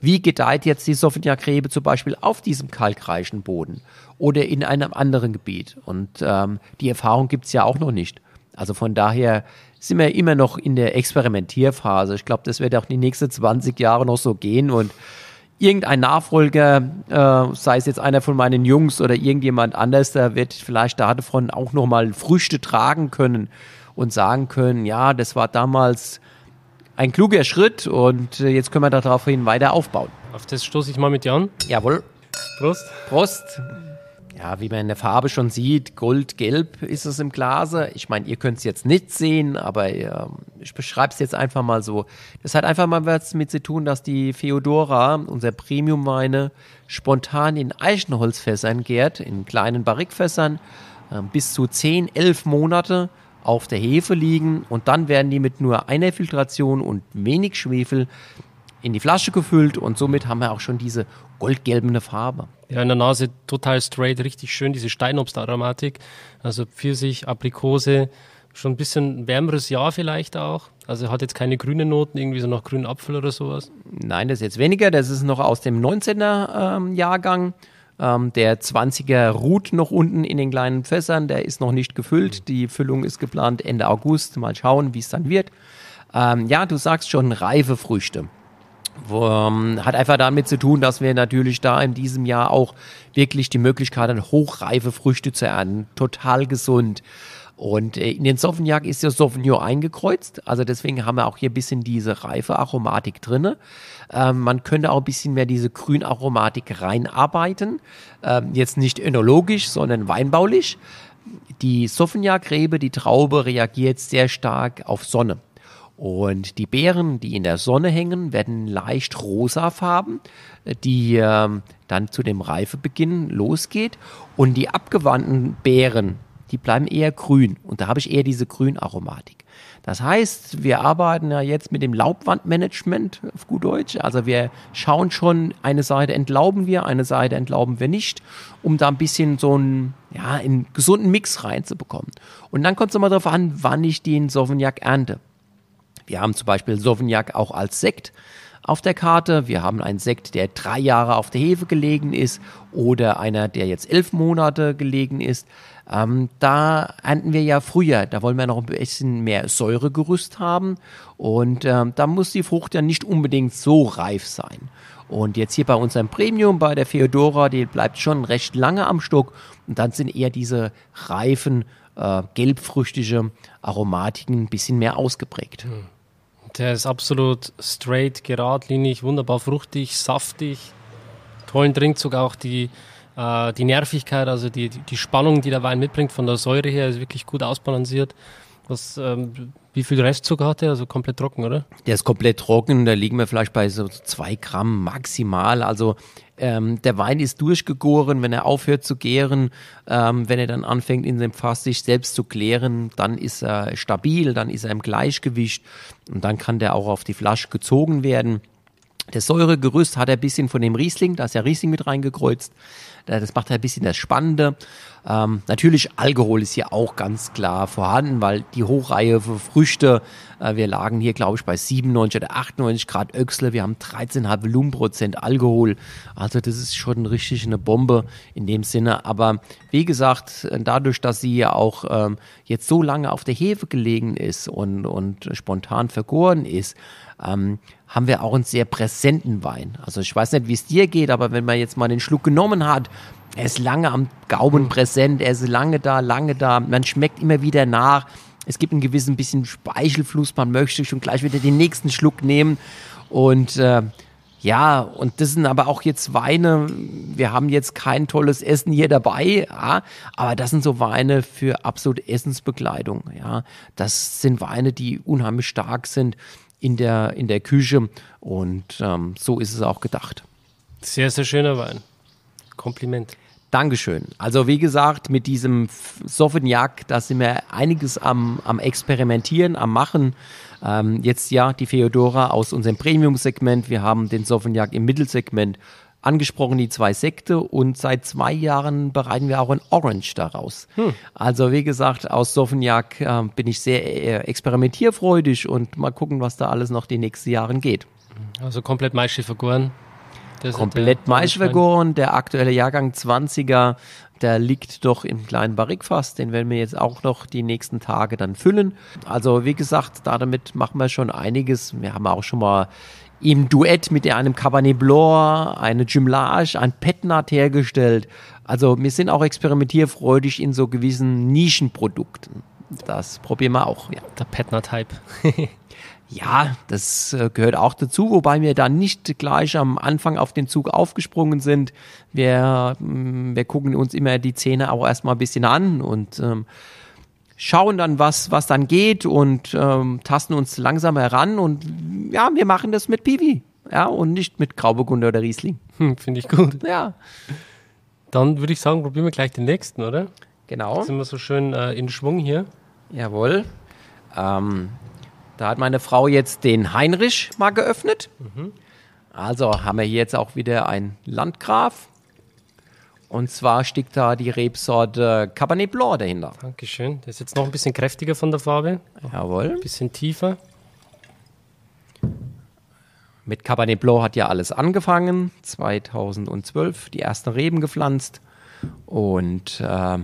wie gedeiht jetzt die sauvignon krebe zum Beispiel auf diesem kalkreichen Boden oder in einem anderen Gebiet. Und ähm, die Erfahrung gibt es ja auch noch nicht. Also von daher sind wir immer noch in der Experimentierphase. Ich glaube, das wird auch die nächsten 20 Jahre noch so gehen und irgendein Nachfolger, äh, sei es jetzt einer von meinen Jungs oder irgendjemand anders, der wird vielleicht davon auch nochmal Früchte tragen können und sagen können, ja, das war damals ein kluger Schritt und äh, jetzt können wir daraufhin weiter aufbauen. Auf das stoße ich mal mit dir an. Jawohl. Prost. Prost. Ja, wie man in der Farbe schon sieht, goldgelb ist es im Glase. Ich meine, ihr könnt es jetzt nicht sehen, aber ähm, ich beschreibe es jetzt einfach mal so. Das hat einfach mal was mit zu tun, dass die Feodora, unser Premium-Weine, spontan in Eichenholzfässern gärt, in kleinen Barrikfässern, ähm, bis zu 10, 11 Monate auf der Hefe liegen und dann werden die mit nur einer Filtration und wenig Schwefel in die Flasche gefüllt und somit haben wir auch schon diese goldgelbene Farbe. Ja, in der Nase total straight, richtig schön, diese Steinobstaromatik. Also Pfirsich, Aprikose, schon ein bisschen wärmeres Jahr vielleicht auch. Also hat jetzt keine grünen Noten, irgendwie so nach grünen Apfel oder sowas. Nein, das ist jetzt weniger. Das ist noch aus dem 19er ähm, Jahrgang. Ähm, der 20er ruht noch unten in den kleinen Fässern, der ist noch nicht gefüllt. Die Füllung ist geplant Ende August. Mal schauen, wie es dann wird. Ähm, ja, du sagst schon reife Früchte. Um, ähm, hat einfach damit zu tun, dass wir natürlich da in diesem Jahr auch wirklich die Möglichkeit haben, hochreife Früchte zu ernten. Total gesund. Und äh, in den Sauvignac ist ja Sauvignon eingekreuzt. Also deswegen haben wir auch hier ein bisschen diese reife Aromatik drin. Ähm, man könnte auch ein bisschen mehr diese Grünaromatik reinarbeiten. Ähm, jetzt nicht önologisch, sondern weinbaulich. Die Sauvignac-Rebe, die Traube, reagiert sehr stark auf Sonne. Und die Beeren, die in der Sonne hängen, werden leicht rosafarben, die äh, dann zu dem Reifebeginn losgeht. Und die abgewandten Beeren, die bleiben eher grün und da habe ich eher diese Grünaromatik. Das heißt, wir arbeiten ja jetzt mit dem Laubwandmanagement auf gut Deutsch. Also wir schauen schon, eine Seite entlauben wir, eine Seite entlauben wir nicht, um da ein bisschen so einen, ja, einen gesunden Mix reinzubekommen. Und dann kommt es immer darauf an, wann ich den Sauvignac ernte. Wir haben zum Beispiel Sauvignac auch als Sekt auf der Karte. Wir haben einen Sekt, der drei Jahre auf der Hefe gelegen ist oder einer, der jetzt elf Monate gelegen ist. Ähm, da ernten wir ja früher, da wollen wir noch ein bisschen mehr Säuregerüst haben und ähm, da muss die Frucht ja nicht unbedingt so reif sein. Und jetzt hier bei unserem Premium, bei der Feodora, die bleibt schon recht lange am Stock und dann sind eher diese reifen, äh, gelbfrüchtige Aromatiken ein bisschen mehr ausgeprägt. Hm. Der ist absolut straight, geradlinig, wunderbar fruchtig, saftig. Tollen Trinkzug auch die, äh, die Nervigkeit, also die, die Spannung, die der Wein mitbringt von der Säure her, ist wirklich gut ausbalanciert. Was, ähm, wie viel Restzucker hat der? Also komplett trocken, oder? Der ist komplett trocken, da liegen wir vielleicht bei so zwei Gramm maximal. Also ähm, der Wein ist durchgegoren, wenn er aufhört zu gären, ähm, wenn er dann anfängt, in dem Fass sich selbst zu klären, dann ist er stabil, dann ist er im Gleichgewicht und dann kann der auch auf die Flasche gezogen werden. Das Säuregerüst hat ein bisschen von dem Riesling, da ist ja Riesling mit reingekreuzt. Das macht ein bisschen das Spannende. Ähm, natürlich, Alkohol ist hier auch ganz klar vorhanden, weil die Hochreihe für Früchte, äh, wir lagen hier, glaube ich, bei 97 oder 98 Grad Öxle. Wir haben 13,5 Volumenprozent Alkohol. Also, das ist schon richtig eine Bombe in dem Sinne. Aber wie gesagt, äh, dadurch, dass sie ja auch ähm, jetzt so lange auf der Hefe gelegen ist und, und spontan vergoren ist, ähm, haben wir auch einen sehr präsenten Wein. Also ich weiß nicht, wie es dir geht, aber wenn man jetzt mal den Schluck genommen hat, er ist lange am Gaumen hm. präsent, er ist lange da, lange da, man schmeckt immer wieder nach. Es gibt einen gewissen bisschen Speichelfluss, man möchte schon gleich wieder den nächsten Schluck nehmen. Und äh, ja, und das sind aber auch jetzt Weine. Wir haben jetzt kein tolles Essen hier dabei, ja, aber das sind so Weine für absolute Essensbekleidung. Ja, das sind Weine, die unheimlich stark sind in der, in der Küche. Und ähm, so ist es auch gedacht. Sehr, sehr schöner Wein. Kompliment. Dankeschön. Also wie gesagt, mit diesem Sauvignac, da sind wir einiges am, am Experimentieren, am Machen. Ähm, jetzt ja die Feodora aus unserem Premium-Segment. Wir haben den Sauvignac im Mittelsegment angesprochen die zwei Sekte und seit zwei Jahren bereiten wir auch ein Orange daraus. Hm. Also wie gesagt, aus Sofenjak äh, bin ich sehr äh, experimentierfreudig und mal gucken, was da alles noch die nächsten Jahren geht. Also komplett maische Figuren. Das komplett Maischvergoren, der aktuelle Jahrgang 20er, der liegt doch im kleinen Barrikfass, den werden wir jetzt auch noch die nächsten Tage dann füllen. Also wie gesagt, damit machen wir schon einiges. Wir haben auch schon mal im Duett mit einem Cabernet Blanc, eine Jumelage, ein Petnat hergestellt. Also wir sind auch experimentierfreudig in so gewissen Nischenprodukten. Das probieren wir auch. Ja. Der Petnat-Hype. [LAUGHS] ja, das äh, gehört auch dazu, wobei wir da nicht gleich am Anfang auf den Zug aufgesprungen sind. Wir, mm, wir gucken uns immer die Zähne auch erstmal ein bisschen an und ähm, schauen dann, was, was dann geht und ähm, tasten uns langsam heran und ja, wir machen das mit Piwi. Ja, und nicht mit Grauburgunder oder Riesling. Hm, finde ich gut. Ja. Dann würde ich sagen, probieren wir gleich den nächsten, oder? Genau. Jetzt sind wir so schön äh, in Schwung hier. Jawohl. Ähm, da hat meine Frau jetzt den Heinrich mal geöffnet. Mhm. Also haben wir hier jetzt auch wieder einen Landgraf. Und zwar steckt da die Rebsorte äh, Cabernet Blanc dahinter. Dankeschön. Der ist jetzt noch ein bisschen kräftiger von der Farbe. Jawohl. Ein bisschen tiefer. Mit Cabernet Blanc hat ja alles angefangen. 2012 die ersten Reben gepflanzt. Und äh,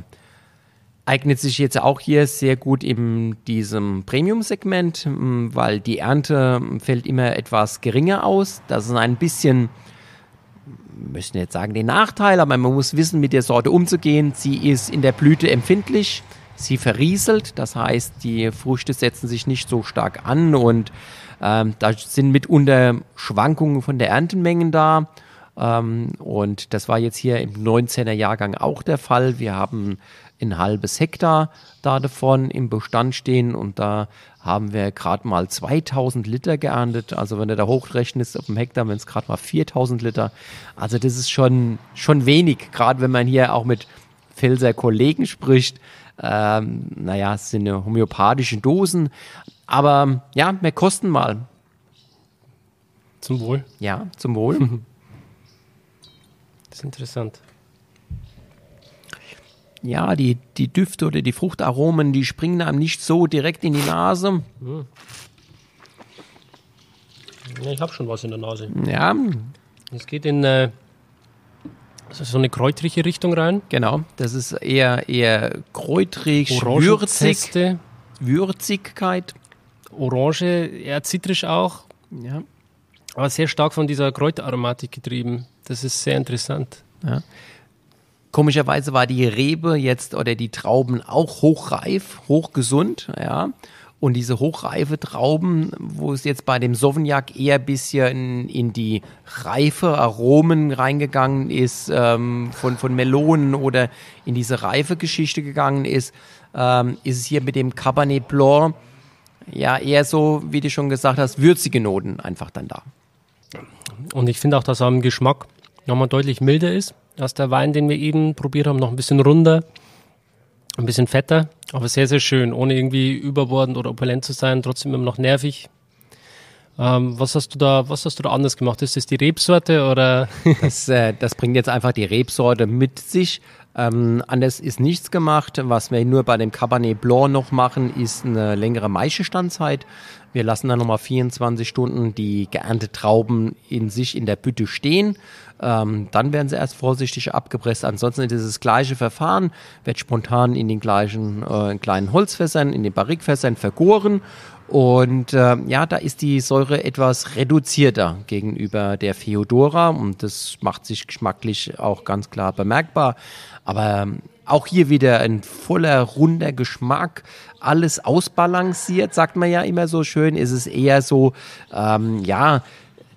eignet sich jetzt auch hier sehr gut in diesem Premium-Segment, weil die Ernte fällt immer etwas geringer aus. Das ist ein bisschen müssen jetzt sagen, den Nachteil, aber man muss wissen, mit der Sorte umzugehen. Sie ist in der Blüte empfindlich, sie verrieselt, das heißt, die Früchte setzen sich nicht so stark an und ähm, da sind mitunter Schwankungen von der Erntenmengen da. Ähm, und das war jetzt hier im 19er Jahrgang auch der Fall. Wir haben ein halbes Hektar da davon im Bestand stehen und da haben wir gerade mal 2000 Liter geerntet. Also wenn du da hochrechnest auf dem Hektar, wenn es gerade mal 4000 Liter. Also das ist schon, schon wenig, gerade wenn man hier auch mit Pfälzer Kollegen spricht. Ähm, naja, es sind homöopathische Dosen. Aber ja, mehr kosten mal. Zum Wohl. Ja, zum Wohl. [LAUGHS] das ist interessant ja, die, die Düfte oder die Fruchtaromen, die springen einem nicht so direkt in die Nase. Hm. Ja, ich habe schon was in der Nase. Ja. Es geht in äh, so eine kräutrige Richtung rein. Genau, das ist eher, eher kräutrig, würzig, Würzigkeit. Orange, eher zitrisch auch. Ja. Aber sehr stark von dieser Kräuteraromatik getrieben. Das ist sehr interessant. Ja. Komischerweise war die Rebe jetzt oder die Trauben auch hochreif, hochgesund, ja. Und diese hochreife Trauben, wo es jetzt bei dem Sauvignac eher ein bisschen in die reife Aromen reingegangen ist, ähm, von, von Melonen oder in diese reife Geschichte gegangen ist, ähm, ist es hier mit dem Cabernet Blanc ja eher so, wie du schon gesagt hast, würzige Noten einfach dann da. Und ich finde auch, dass er im Geschmack nochmal deutlich milder ist als der Wein, den wir eben probiert haben, noch ein bisschen runder, ein bisschen fetter, aber sehr, sehr schön, ohne irgendwie überbordend oder opulent zu sein, trotzdem immer noch nervig. Ähm, was hast du da, was hast du da anders gemacht? Ist das die Rebsorte oder? [LAUGHS] das, äh, das bringt jetzt einfach die Rebsorte mit sich. Ähm, anders ist nichts gemacht. Was wir nur bei dem Cabernet Blanc noch machen, ist eine längere Maischestandzeit. Wir lassen dann nochmal 24 Stunden die geernteten Trauben in sich in der Bütte stehen. Ähm, dann werden sie erst vorsichtig abgepresst. Ansonsten ist es das gleiche Verfahren, wird spontan in den gleichen äh, kleinen Holzfässern, in den Barrikfässern vergoren. Und äh, ja, da ist die Säure etwas reduzierter gegenüber der Feodora und das macht sich geschmacklich auch ganz klar bemerkbar. Aber ähm, auch hier wieder ein voller, runder Geschmack. Alles ausbalanciert, sagt man ja immer so schön. Ist es eher so, ähm, ja,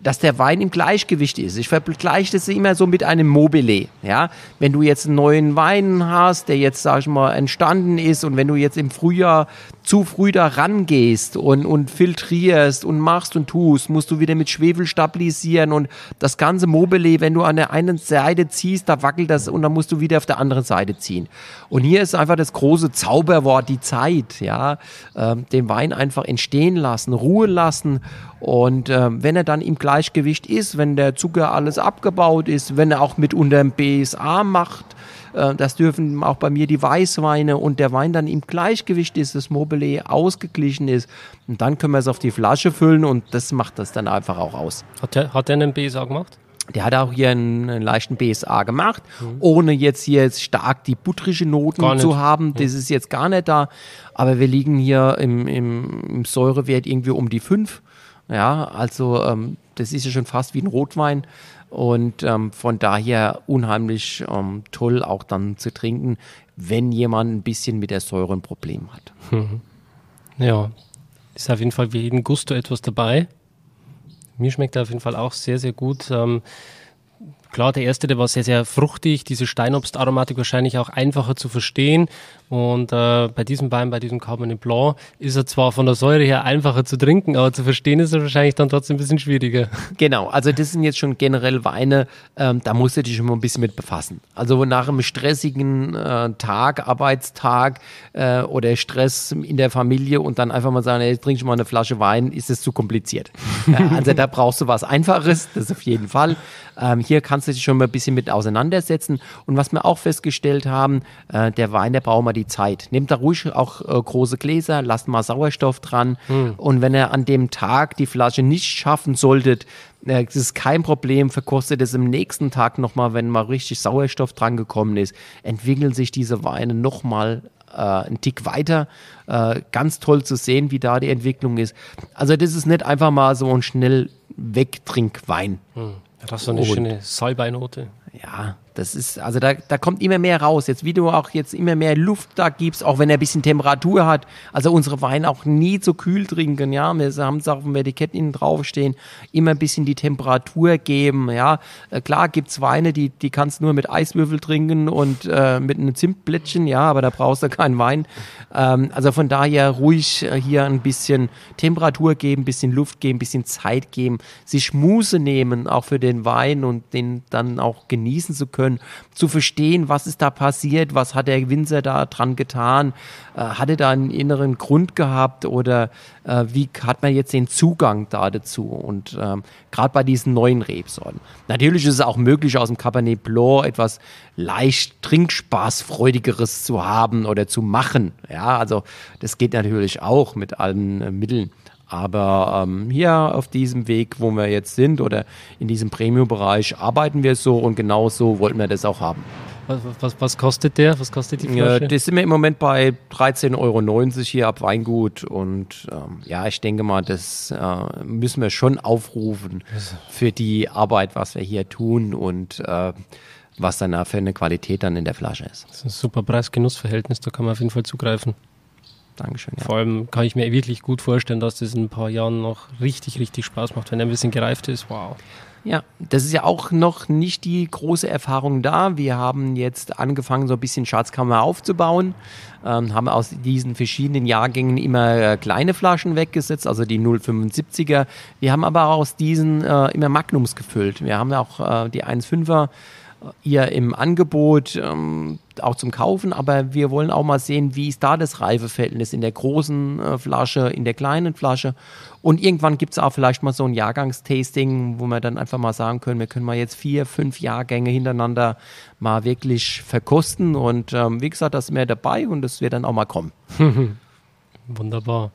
dass der Wein im Gleichgewicht ist. Ich vergleiche das immer so mit einem Mobile. Ja? Wenn du jetzt einen neuen Wein hast, der jetzt, sag ich mal, entstanden ist und wenn du jetzt im Frühjahr zu früh da rangehst und, und filtrierst und machst und tust, musst du wieder mit Schwefel stabilisieren und das ganze Mobile, wenn du an der einen Seite ziehst, da wackelt das und dann musst du wieder auf der anderen Seite ziehen. Und hier ist einfach das große Zauberwort, die Zeit, ja, ähm, den Wein einfach entstehen lassen, Ruhe lassen und äh, wenn er dann im Gleichgewicht ist, wenn der Zucker alles abgebaut ist, wenn er auch mit unterm BSA macht, äh, das dürfen auch bei mir die Weißweine und der Wein dann im Gleichgewicht ist, das Mobile ausgeglichen ist, und dann können wir es auf die Flasche füllen und das macht das dann einfach auch aus. Hat er, hat er einen BSA gemacht? Der hat auch hier einen, einen leichten BSA gemacht, mhm. ohne jetzt hier jetzt stark die butrische Noten zu haben. Mhm. Das mhm. ist jetzt gar nicht da. Aber wir liegen hier im, im, im Säurewert irgendwie um die 5. Ja, also ähm, das ist ja schon fast wie ein Rotwein und ähm, von daher unheimlich ähm, toll auch dann zu trinken, wenn jemand ein bisschen mit der Säure ein Problem hat. Mhm. Ja, ist auf jeden Fall wie jeden Gusto etwas dabei. Mir schmeckt er auf jeden Fall auch sehr, sehr gut. Ähm, klar, der erste, der war sehr, sehr fruchtig, diese Steinobstaromatik wahrscheinlich auch einfacher zu verstehen. Und äh, bei diesem Wein, bei diesem Cabernet Blanc, ist er zwar von der Säure her einfacher zu trinken, aber zu verstehen ist er wahrscheinlich dann trotzdem ein bisschen schwieriger. [LAUGHS] Genau, also das sind jetzt schon generell Weine, ähm, da musst du dich schon mal ein bisschen mit befassen. Also nach einem stressigen äh, Tag, Arbeitstag äh, oder Stress in der Familie und dann einfach mal sagen, hey, trink schon mal eine Flasche Wein, ist es zu kompliziert. Äh, also da brauchst du was Einfaches, das auf jeden Fall. Ähm, hier kannst du dich schon mal ein bisschen mit auseinandersetzen. Und was wir auch festgestellt haben, äh, der Wein, der braucht mal die die Zeit. Nehmt da ruhig auch äh, große Gläser, lasst mal Sauerstoff dran. Mhm. Und wenn ihr an dem Tag die Flasche nicht schaffen solltet, äh, das ist kein Problem, verkostet es im nächsten Tag nochmal, wenn mal richtig Sauerstoff dran gekommen ist, entwickeln sich diese Weine nochmal äh, einen Tick weiter. Äh, ganz toll zu sehen, wie da die Entwicklung ist. Also das ist nicht einfach mal so ein schnell Wegtrinkwein. Hm. Das ist so eine Und, schöne Salbeinote. Ja, das ist, also da, da kommt immer mehr raus. Jetzt, wie du auch jetzt immer mehr Luft da gibst, auch wenn er ein bisschen Temperatur hat. Also unsere Weine auch nie zu kühl trinken, ja. Wir haben es auf dem Etikett innen draufstehen. Immer ein bisschen die Temperatur geben, ja. Äh, klar gibt es Weine, die, die kannst nur mit Eiswürfel trinken und äh, mit einem Zimtblättchen, ja, aber da brauchst du keinen Wein. Ähm, also von daher ruhig äh, hier ein bisschen Temperatur geben, ein bisschen Luft geben, ein bisschen Zeit geben, sich Muße nehmen, auch für den Wein und den dann auch genießen zu können können, zu verstehen, was ist da passiert, was hat der Winzer da dran getan, äh, hatte da einen inneren Grund gehabt oder äh, wie hat man jetzt den Zugang da dazu und ähm, gerade bei diesen neuen Rebsorten. Natürlich ist es auch möglich, aus dem Cabernet Blanc etwas leicht trinkspaßfreudigeres zu haben oder zu machen. Ja, also das geht natürlich auch mit allen äh, Mitteln. Aber ähm, hier auf diesem Weg, wo wir jetzt sind oder in diesem Premium-Bereich, arbeiten wir so und genau so wollten wir das auch haben. Was, was, was, kostet der? Was kostet die Flasche? Äh, das sind wir im Moment bei 13,90 Euro hier ab Weingut. Und ähm, ja, ich denke mal, das äh, müssen wir schon aufrufen für die Arbeit, was wir hier tun und äh, was dann für eine Qualität dann in der Flasche ist. Das ist ein super Preis-Genuss-Verhältnis, da kann man auf jeden Fall zugreifen. Dankeschön. Ja. Vor allem kann ich mir wirklich gut vorstellen, dass das in ein paar Jahren noch richtig, richtig Spaß macht, wenn er ein bisschen gereift ist. Wow. Ja, das ist ja auch noch nicht die große Erfahrung da. Wir haben jetzt angefangen, so ein bisschen Schatzkammer aufzubauen, ähm, haben aus diesen verschiedenen Jahrgängen immer äh, kleine Flaschen weggesetzt, also die 075er. Wir haben aber auch aus diesen äh, immer Magnums gefüllt. Wir haben auch äh, die 1,5er ihr im Angebot ähm, auch zum Kaufen, aber wir wollen auch mal sehen, wie ist da das Reifeverhältnis in der großen äh, Flasche, in der kleinen Flasche. Und irgendwann gibt es auch vielleicht mal so ein Jahrgangstasting, wo wir dann einfach mal sagen können, wir können mal jetzt vier, fünf Jahrgänge hintereinander mal wirklich verkosten. Und ähm, wie gesagt, das ist mehr dabei und das wird dann auch mal kommen. [LAUGHS] Wunderbar.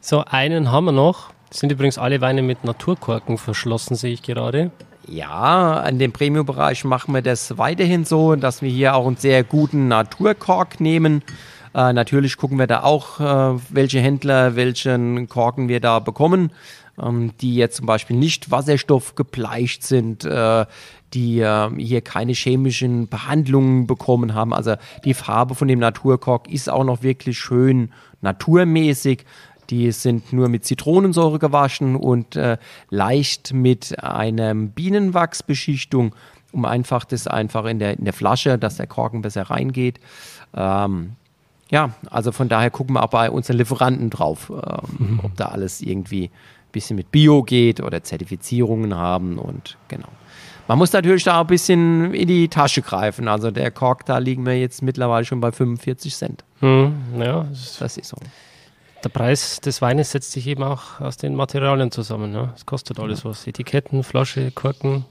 So, einen haben wir noch. Das sind übrigens alle Weine mit Naturkorken verschlossen, sehe ich gerade. Ja, in dem Premium-Bereich machen wir das weiterhin so, dass wir hier auch einen sehr guten Naturkork nehmen. Äh, natürlich gucken wir da auch, äh, welche Händler, welchen Korken wir da bekommen, ähm, die jetzt zum Beispiel nicht wasserstoffgebleicht sind, äh, die ähm, hier keine chemischen Behandlungen bekommen haben. Also die Farbe von dem Naturkork ist auch noch wirklich schön naturmäßig. Die sind nur mit Zitronensäure gewaschen und äh, leicht mit einem Bienenwachsbeschichtung, um einfach das einfach in der, in der Flasche, dass der Korken besser reingeht. Ähm, ja, also von daher gucken wir auch bei unseren Lieferanten drauf, ähm, mhm. ob da alles irgendwie ein bisschen mit Bio geht oder Zertifizierungen haben und genau. Man muss natürlich da ein bisschen in die Tasche greifen. Also der Kork, da liegen wir jetzt mittlerweile schon bei 45 Cent. Hm, ja, das ist so der Preis des Weines setzt sich eben auch aus den Materialien zusammen. Ne? kostet alles was. Etiketten, Flasche, Korken,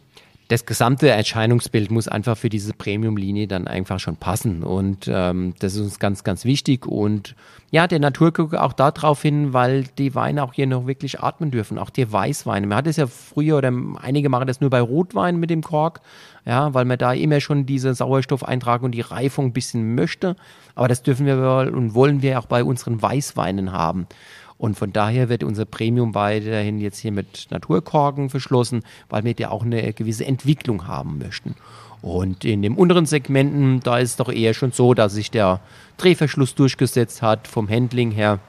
das gesamte Erscheinungsbild muss einfach für diese Premium-Linie dann einfach schon passen. Und ähm, das ist uns ganz, ganz wichtig. Und ja, der Naturguck auch darauf hin, weil die Weine auch hier noch wirklich atmen dürfen, auch die Weißweine. Man hat es ja früher oder einige machen das nur bei Rotwein mit dem Kork, ja, weil man da immer schon diese Sauerstoffeintrag und die Reifung ein bisschen möchte. Aber das dürfen wir und wollen wir auch bei unseren Weißweinen haben. Und von daher wird unser Premium weiterhin jetzt hier mit Naturkorken verschlossen, weil wir ja auch eine gewisse Entwicklung haben möchten. Und in den unteren Segmenten, da ist es doch eher schon so, dass sich der Drehverschluss durchgesetzt hat vom Handling her.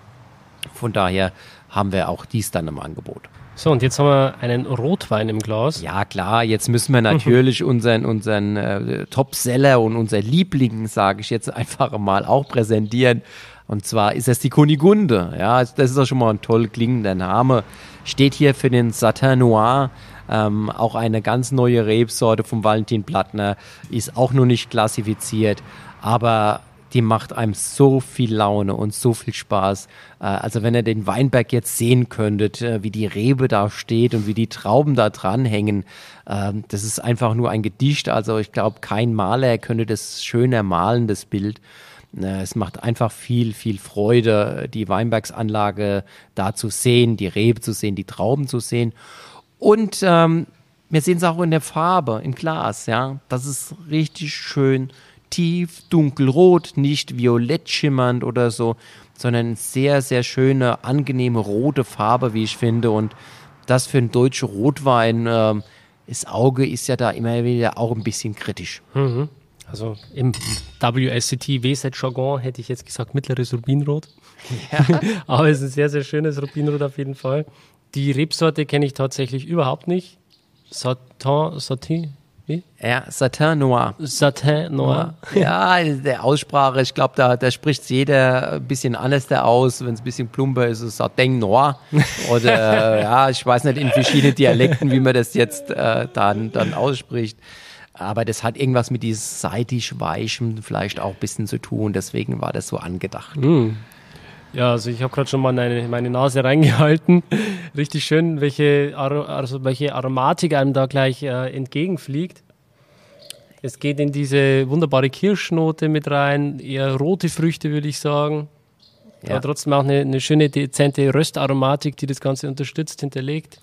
Von daher haben wir auch dies dann im Angebot. So, und jetzt haben wir einen Rotwein im Glas. Ja, klar, jetzt müssen wir natürlich [LAUGHS] unseren, unseren äh, Topseller und unser Liebling, sage ich jetzt [LAUGHS] einfach mal, auch präsentieren. Und zwar ist es die Kunigunde. Ja, das ist auch schon mal ein toll klingender Name. Steht hier für den Satin Noir. Ähm, auch eine ganz neue Rebsorte vom Valentin Plattner. Ist auch noch nicht klassifiziert. Aber die macht einem so viel Laune und so viel Spaß. Äh, also wenn ihr den Weinberg jetzt sehen könntet, äh, wie die Rebe da steht und wie die Trauben da dranhängen, ähm, das ist einfach nur ein Gedicht. Also ich glaube, kein Maler könnte das schöner malen, das Bild. Ne, es macht einfach viel, viel Freude, die Weinbergsanlage da zu sehen, die Rebe zu sehen, die Trauben zu sehen. Und ähm, wir sehen es auch in der Farbe, im Glas, ja. Das ist richtig schön tief dunkelrot, nicht violett schimmernd oder so, sondern sehr, sehr schöne, angenehme rote Farbe, wie ich finde. Und das für einen deutschen Rotwein, äh, das Auge ist ja da immer wieder auch ein bisschen kritisch. Mhm. Also im WSCT WSET-Jargon hätte ich jetzt gesagt mittleres Rubinrot. Ja. [LAUGHS] Aber es ist ein sehr, sehr schönes Rubinrot auf jeden Fall. Die Rebsorte kenne ich tatsächlich überhaupt nicht. Satin, Satin, wie? Ja, Satin Noir. Satin Noir. Ja, der Aussprache, ich glaube, da, da spricht jeder ein bisschen anders da aus. Wenn es ein bisschen plumper ist, ist es Satin Noir. [LAUGHS] Oder ja, ich weiß nicht, in verschiedenen Dialekten, wie man das jetzt äh, dann, dann ausspricht. Aber das hat irgendwas mit diesem seitig Weichen vielleicht auch ein bisschen zu tun. Deswegen war das so angedacht. Mm. Ja, also ich habe gerade schon mal meine, meine Nase [LAUGHS] reingehalten. Richtig schön, welche, also welche Aromatik einem da gleich äh, entgegenfliegt. Es geht in diese wunderbare Kirschnote mit rein, eher rote Früchte, würde ich sagen. Ja. Aber trotzdem auch eine, eine schöne, dezente Röstaromatik, die das Ganze unterstützt, hinterlegt.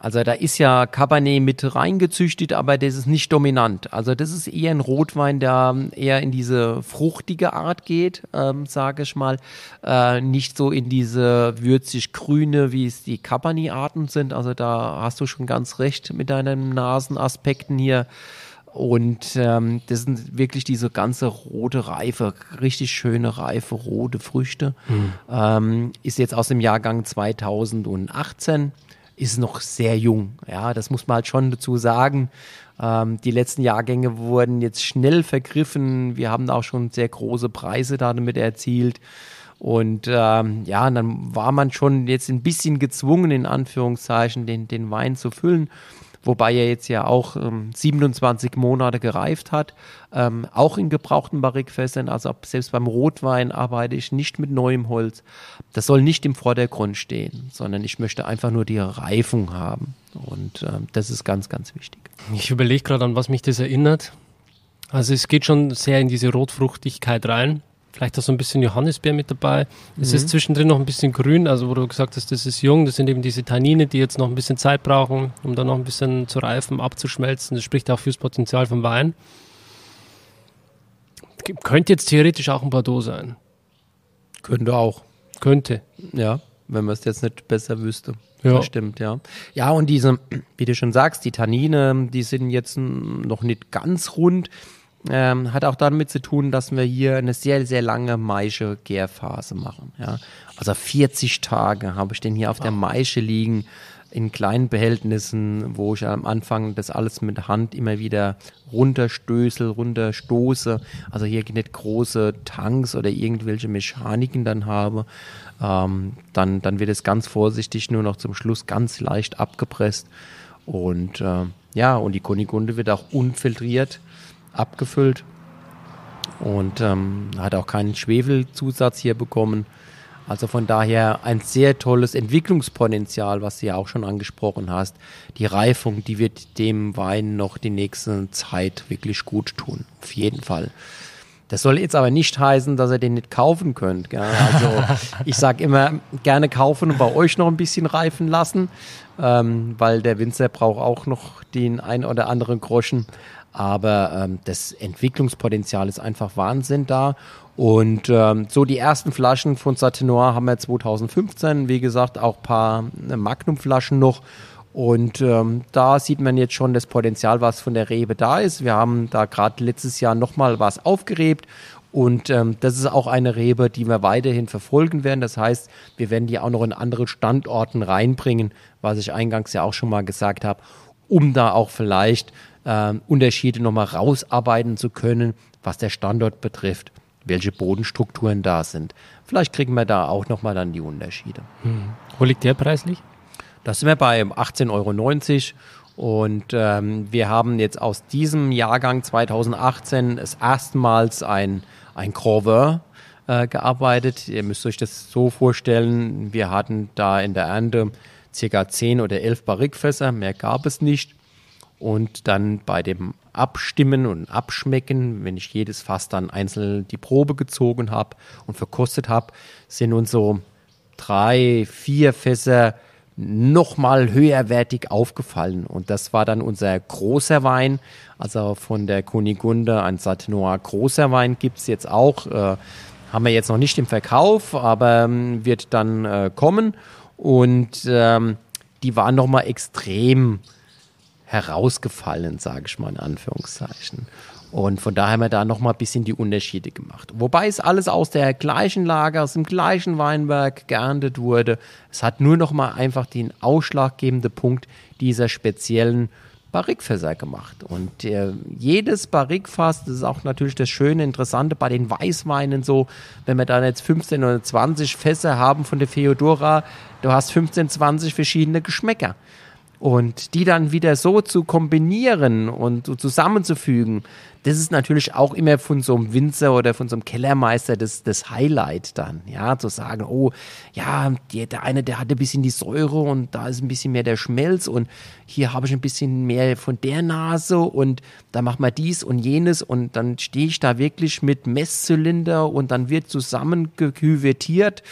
Also da ist ja Cabernet mit reingezüchtet, aber das ist nicht dominant. Also das ist eher ein Rotwein, der ähm, eher in diese fruchtige Art geht, ähm, sage ich mal. Äh, nicht so in diese würzig-grüne, wie es die Cabernet-Arten sind. Also da hast du schon ganz recht mit deinen Nasenaspekten hier. Und ähm, das sind wirklich diese ganze rote Reife, richtig schöne reife rote Früchte. Mhm. Ähm, ist jetzt aus dem Jahrgang 2018 ist noch sehr jung. Ja, das muss man halt schon dazu sagen. Ähm, die letzten Jahrgänge wurden jetzt schnell vergriffen. Wir haben auch schon sehr große Preise damit erzielt. Und ähm, ja, dann war man schon jetzt ein bisschen gezwungen, in Anführungszeichen, den, den Wein zu füllen wobei er jetzt ja auch ähm, 27 Monate gereift hat, ähm, auch in gebrauchten Barrikfässern, also selbst beim Rotwein arbeite ich nicht mit neuem Holz. Das soll nicht im Vordergrund stehen, sondern ich möchte einfach nur die Reifung haben und ähm, das ist ganz, ganz wichtig. Ich überlege gerade, an was mich das erinnert. Also es geht schon sehr in diese Rotfruchtigkeit rein vielleicht auch so ein bisschen Johannisbeer mit dabei. Mhm. Es ist mhm. zwischendrin noch ein bisschen grün, also wo du gesagt hast, das ist jung, das sind eben diese Tannine, die jetzt noch ein bisschen Zeit brauchen, um dann noch ein bisschen zu reifen, abzuschmelzen. Das spricht auch fürs Potenzial vom Wein. Könnte jetzt theoretisch auch ein Bordeaux sein. Könnte auch. Könnte. Ja, wenn man es jetzt nicht besser wüsste. Ja. Das stimmt, ja. Ja, und diese, wie du schon sagst, die Tannine, die sind jetzt noch nicht ganz rund. Ähm, hat auch damit zu tun, dass wir hier eine sehr, sehr lange Maische Gärphase machen. Ja. Also 40 Tage habe ich den hier auf wow. der Maische liegen, in kleinen Behältnissen, wo ich am Anfang das alles mit Hand immer wieder runterstößel, runterstoße. Also hier nicht große Tanks oder irgendwelche Mechaniken dann habe. Ähm, dann, dann wird es ganz vorsichtig nur noch zum Schluss ganz leicht abgepresst. Und äh, ja, und die Kunigunde wird auch unfiltriert abgefüllt und ähm, hat auch keinen Schwefelzusatz hier bekommen. Also von daher ein sehr tolles Entwicklungspotenzial, was du ja auch schon angesprochen hast. Die Reifung, die wird dem Wein noch die nächste Zeit wirklich gut tun. Auf jeden Fall. Das soll jetzt aber nicht heißen, dass ihr den nicht kaufen könnt. Also [LAUGHS] ich sage immer gerne kaufen und bei euch noch ein bisschen reifen lassen, ähm, weil der Winzer braucht auch noch den ein oder anderen Groschen. Aber ähm, das Entwicklungspotenzial ist einfach Wahnsinn da. Und ähm, so die ersten Flaschen von Satinoir haben wir 2015, wie gesagt, auch ein paar ne, Magnum-Flaschen noch. Und ähm, da sieht man jetzt schon das Potenzial, was von der Rebe da ist. Wir haben da gerade letztes Jahr nochmal was aufgerebt und ähm, das ist auch eine Rebe, die wir weiterhin verfolgen werden. Das heißt, wir werden die auch noch in andere Standorten reinbringen, was ich eingangs ja auch schon mal gesagt habe um da auch vielleicht äh, Unterschiede nochmal rausarbeiten zu können, was der Standort betrifft, welche Bodenstrukturen da sind. Vielleicht kriegen wir da auch nochmal dann die Unterschiede. Hm. Wo liegt der preislich? Da sind wir bei 18,90 Euro. Und ähm, wir haben jetzt aus diesem Jahrgang 2018 das erstmals ein, ein Grover äh, gearbeitet. Ihr müsst euch das so vorstellen, wir hatten da in der Ernte ca. 10 oder 11 Barrikfässer, mehr gab es nicht. Und dann bei dem Abstimmen und Abschmecken, wenn ich jedes Fass dann einzeln die Probe gezogen habe und verkostet habe, sind uns so drei, vier Fässer nochmal höherwertig aufgefallen. Und das war dann unser großer Wein. Also von der Kunigunde ein Noir großer Wein gibt es jetzt auch. Äh, haben wir jetzt noch nicht im Verkauf, aber ähm, wird dann äh, kommen. Und ähm, die waren nochmal extrem herausgefallen, sage ich mal in Anführungszeichen. Und von daher haben wir da nochmal ein bisschen die Unterschiede gemacht. Wobei es alles aus der gleichen Lage, aus dem gleichen Weinberg geerntet wurde. Es hat nur nochmal einfach den ausschlaggebenden Punkt dieser speziellen barrique gemacht. Und äh, jedes barrique das ist auch natürlich das Schöne, Interessante bei den Weißweinen so, wenn wir dann jetzt 15 oder 20 Fässer haben von der Feodora, du hast 15, 20 verschiedene Geschmäcker. Und die dann wieder so zu kombinieren und so zusammenzufügen, das ist natürlich auch immer von so einem Winzer oder von so einem Kellermeister das, das Highlight dann, ja, zu sagen, oh, ja, der, der eine, der hatte ein bisschen die Säure und da ist ein bisschen mehr der Schmelz und hier habe ich ein bisschen mehr von der Nase und da machen wir dies und jenes und dann stehe ich da wirklich mit Messzylinder und dann wird zusammengekyvertiert,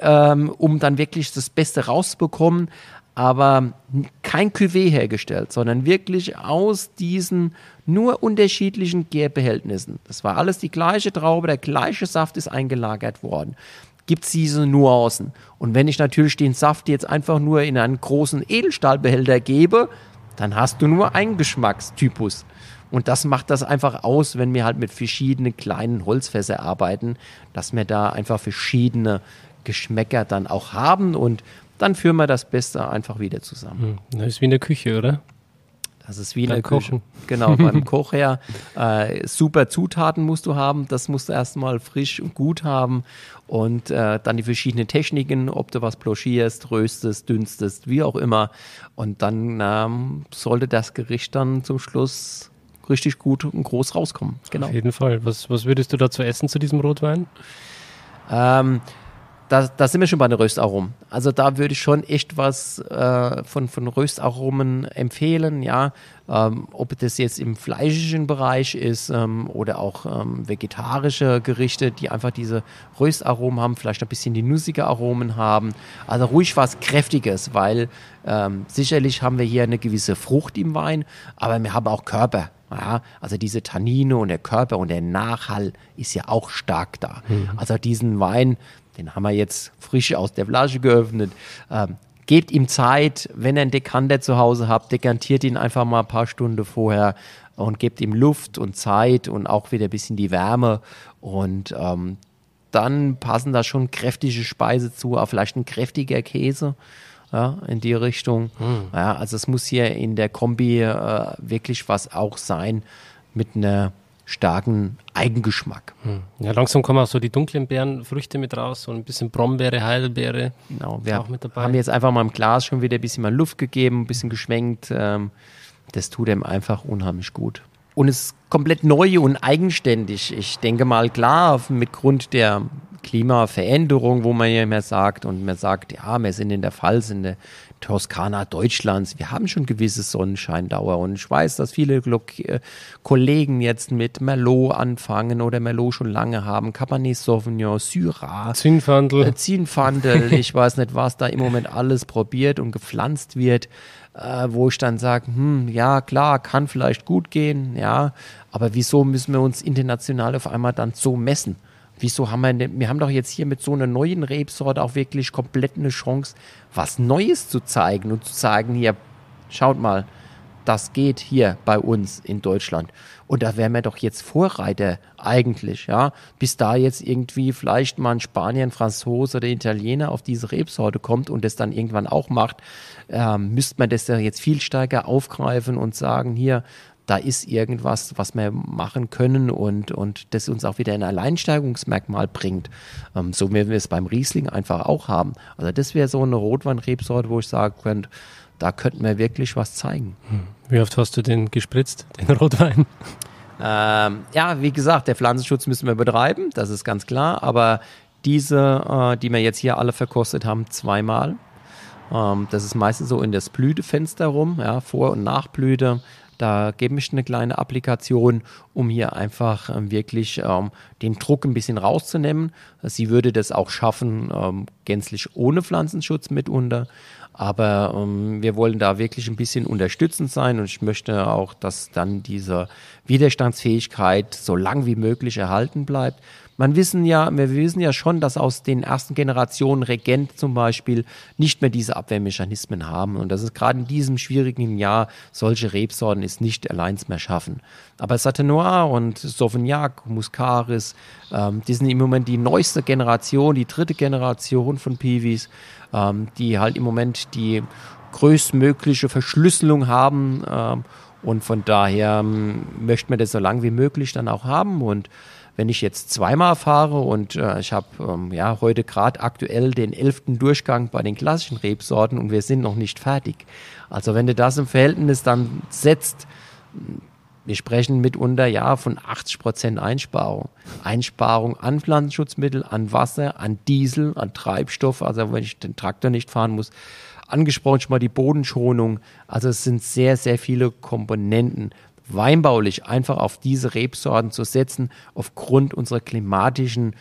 ähm, um dann wirklich das Beste rauszubekommen aber kein Cuvée hergestellt, sondern wirklich aus diesen nur unterschiedlichen Gärbehältnissen. Das war alles die gleiche Traube, der gleiche Saft ist eingelagert worden. Gibt es diese Nuancen? Und wenn ich natürlich den Saft jetzt einfach nur in einen großen Edelstahlbehälter gebe, dann hast du nur einen Geschmackstypus. Und das macht das einfach aus, wenn wir halt mit verschiedenen kleinen Holzfässern arbeiten, dass wir da einfach verschiedene Geschmäcker dann auch haben. Und dann führen wir das Beste einfach wieder zusammen. Hm, das ist wie in der Küche, oder? Das ist wie in beim eine Kochen. [LAUGHS] Genau, beim [LAUGHS] Kocher. Äh, super Zutaten musst du haben. Das musst du erstmal frisch und gut haben. Und äh, dann die verschiedenen Techniken, ob du was blanchierst, röstest, dünstest, wie auch immer. Und dann ähm, sollte das Gericht dann zum Schluss richtig gut und groß rauskommen. Genau. Auf jeden Fall. Was, was würdest du dazu essen zu diesem Rotwein? Ähm, da, da sind wir schon bei den Röstaromen. Also da würde ich schon echt was äh, von, von Röstaromen empfehlen, ja. Ähm, ob das jetzt im fleischischen Bereich ist ähm, oder auch ähm, vegetarische Gerichte, die einfach diese Röstaromen haben, vielleicht ein bisschen die nussige Aromen haben. Also ruhig was Kräftiges, weil ähm, sicherlich haben wir hier eine gewisse Frucht im Wein, aber wir haben auch Körper. Ja, also diese Tannine und der Körper und der Nachhall ist ja auch stark da. Mhm. Also diesen Wein, den haben wir jetzt frisch aus der Flasche geöffnet. Ähm, gebt ihm Zeit, wenn ihr einen Dekanter zu Hause habt, dekantiert ihn einfach mal ein paar Stunden vorher und gebt ihm Luft und Zeit und auch wieder ein bisschen die Wärme. Und ähm, dann passen da schon kräftige Speise zu, auch vielleicht ein kräftiger Käse. Ja, in die Richtung. Hm. Ja, also es muss hier in der Kombi äh, wirklich was auch sein mit einer starken Eigengeschmack. Hm. Ja, langsam kommen auch so die dunklen Beerenfrüchte mit raus, so ein bisschen Brombeere, Heidelbeere. Genau, wir auch mit dabei. haben jetzt einfach mal im Glas schon wieder ein bisschen mal Luft gegeben, ein bisschen geschwenkt. Ähm, das tut einem einfach unheimlich gut. Und es ist komplett neu und eigenständig. Ich denke mal, klar, mit Grund der Klimaveränderung, wo man ja immer sagt und man sagt, ja, wir sind in der Pfalz, in der, Toskana Deutschlands. Wir haben schon gewisse Sonnenscheindauer und ich weiß, dass viele äh, Kollegen jetzt mit Merlot anfangen oder Merlot schon lange haben, Cabernet Sauvignon, Syrah, Zinfandel, äh, Zinfandel, [LAUGHS] ich weiß nicht, was da im Moment alles probiert und gepflanzt wird, äh, wo ich dann sage, hm, ja klar, kann vielleicht gut gehen, ja, aber wieso müssen wir uns international auf einmal dann so messen? wieso haben wir denn, wir haben doch jetzt hier mit so einer neuen Rebsorte auch wirklich komplett eine Chance, was Neues zu zeigen und zu sagen, hier, schaut mal, das geht hier bei uns in Deutschland. Und da wären wir doch jetzt Vorreiter eigentlich, ja. Bis da jetzt irgendwie vielleicht mal ein Spanier, ein Franzose oder Italiener auf diese Rebsorte kommt und das dann irgendwann auch macht, ähm, müsste man das ja jetzt viel stärker aufgreifen und sagen, hier, da ist irgendwas, was wir machen können und, und das uns auch wieder ein Alleinsteigungsmerkmal bringt. Ähm, so wie wir es beim Riesling einfach auch haben. Also das wäre so eine Rotweinrebsorte, wo ich sagen könnte, da könnten wir wirklich was zeigen. Hm. Wie oft hast du den gespritzt, [LAUGHS] den Rotwein? Ähm, ja, wie gesagt, der Pflanzenschutz müssen wir betreiben, das ist ganz klar. Aber diese, äh, die wir jetzt hier alle verkostet haben, zweimal. Ähm, das ist meistens so in das Blütefenster rum, ja, Vor- und Nachblüte. Da gebe ich eine kleine Applikation, um hier einfach ähm, wirklich ähm, den Druck ein bisschen rauszunehmen. Sie würde das auch schaffen, ähm, gänzlich ohne Pflanzenschutz mitunter. Aber ähm, wir wollen da wirklich ein bisschen unterstützend sein und ich möchte auch, dass dann diese Widerstandsfähigkeit so lang wie möglich erhalten bleibt. Man wissen ja, wir wissen ja schon, dass aus den ersten Generationen Regent zum Beispiel nicht mehr diese Abwehrmechanismen haben und dass es gerade in diesem schwierigen Jahr solche Rebsorten es nicht allein mehr schaffen. Aber Satin Noir und Sauvignac, Muscaris, ähm, die sind im Moment die neueste Generation, die dritte Generation von Peewees, ähm, die halt im Moment die größtmögliche Verschlüsselung haben. Ähm, und von daher ähm, möchten wir das so lang wie möglich dann auch haben und wenn ich jetzt zweimal fahre und äh, ich habe ähm, ja heute gerade aktuell den elften Durchgang bei den klassischen Rebsorten und wir sind noch nicht fertig. Also wenn du das im Verhältnis dann setzt, hm, wir sprechen mitunter ja von 80 Prozent Einsparung. Einsparung an Pflanzenschutzmittel, an Wasser, an Diesel, an Treibstoff, also wenn ich den Traktor nicht fahren muss. Angesprochen schon mal die Bodenschonung. Also es sind sehr, sehr viele Komponenten weinbaulich einfach auf diese Rebsorten zu setzen, aufgrund unserer klimatischen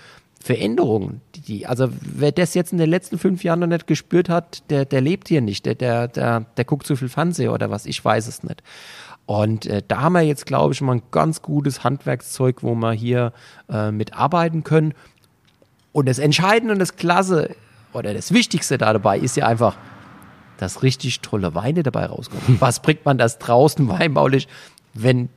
Veränderungen. Die, also wer das jetzt in den letzten fünf Jahren noch nicht gespürt hat, der, der lebt hier nicht, der, der, der, der guckt zu viel Fernseher oder was, ich weiß es nicht. Und äh, da haben wir jetzt, glaube ich, mal ein ganz gutes Handwerkszeug, wo wir hier äh, mitarbeiten können. Und das Entscheidende und das Klasse oder das Wichtigste da dabei ist ja einfach, dass richtig tolle Weine dabei rauskommen. [LAUGHS] Was bringt man das draußen weinbaulich wenn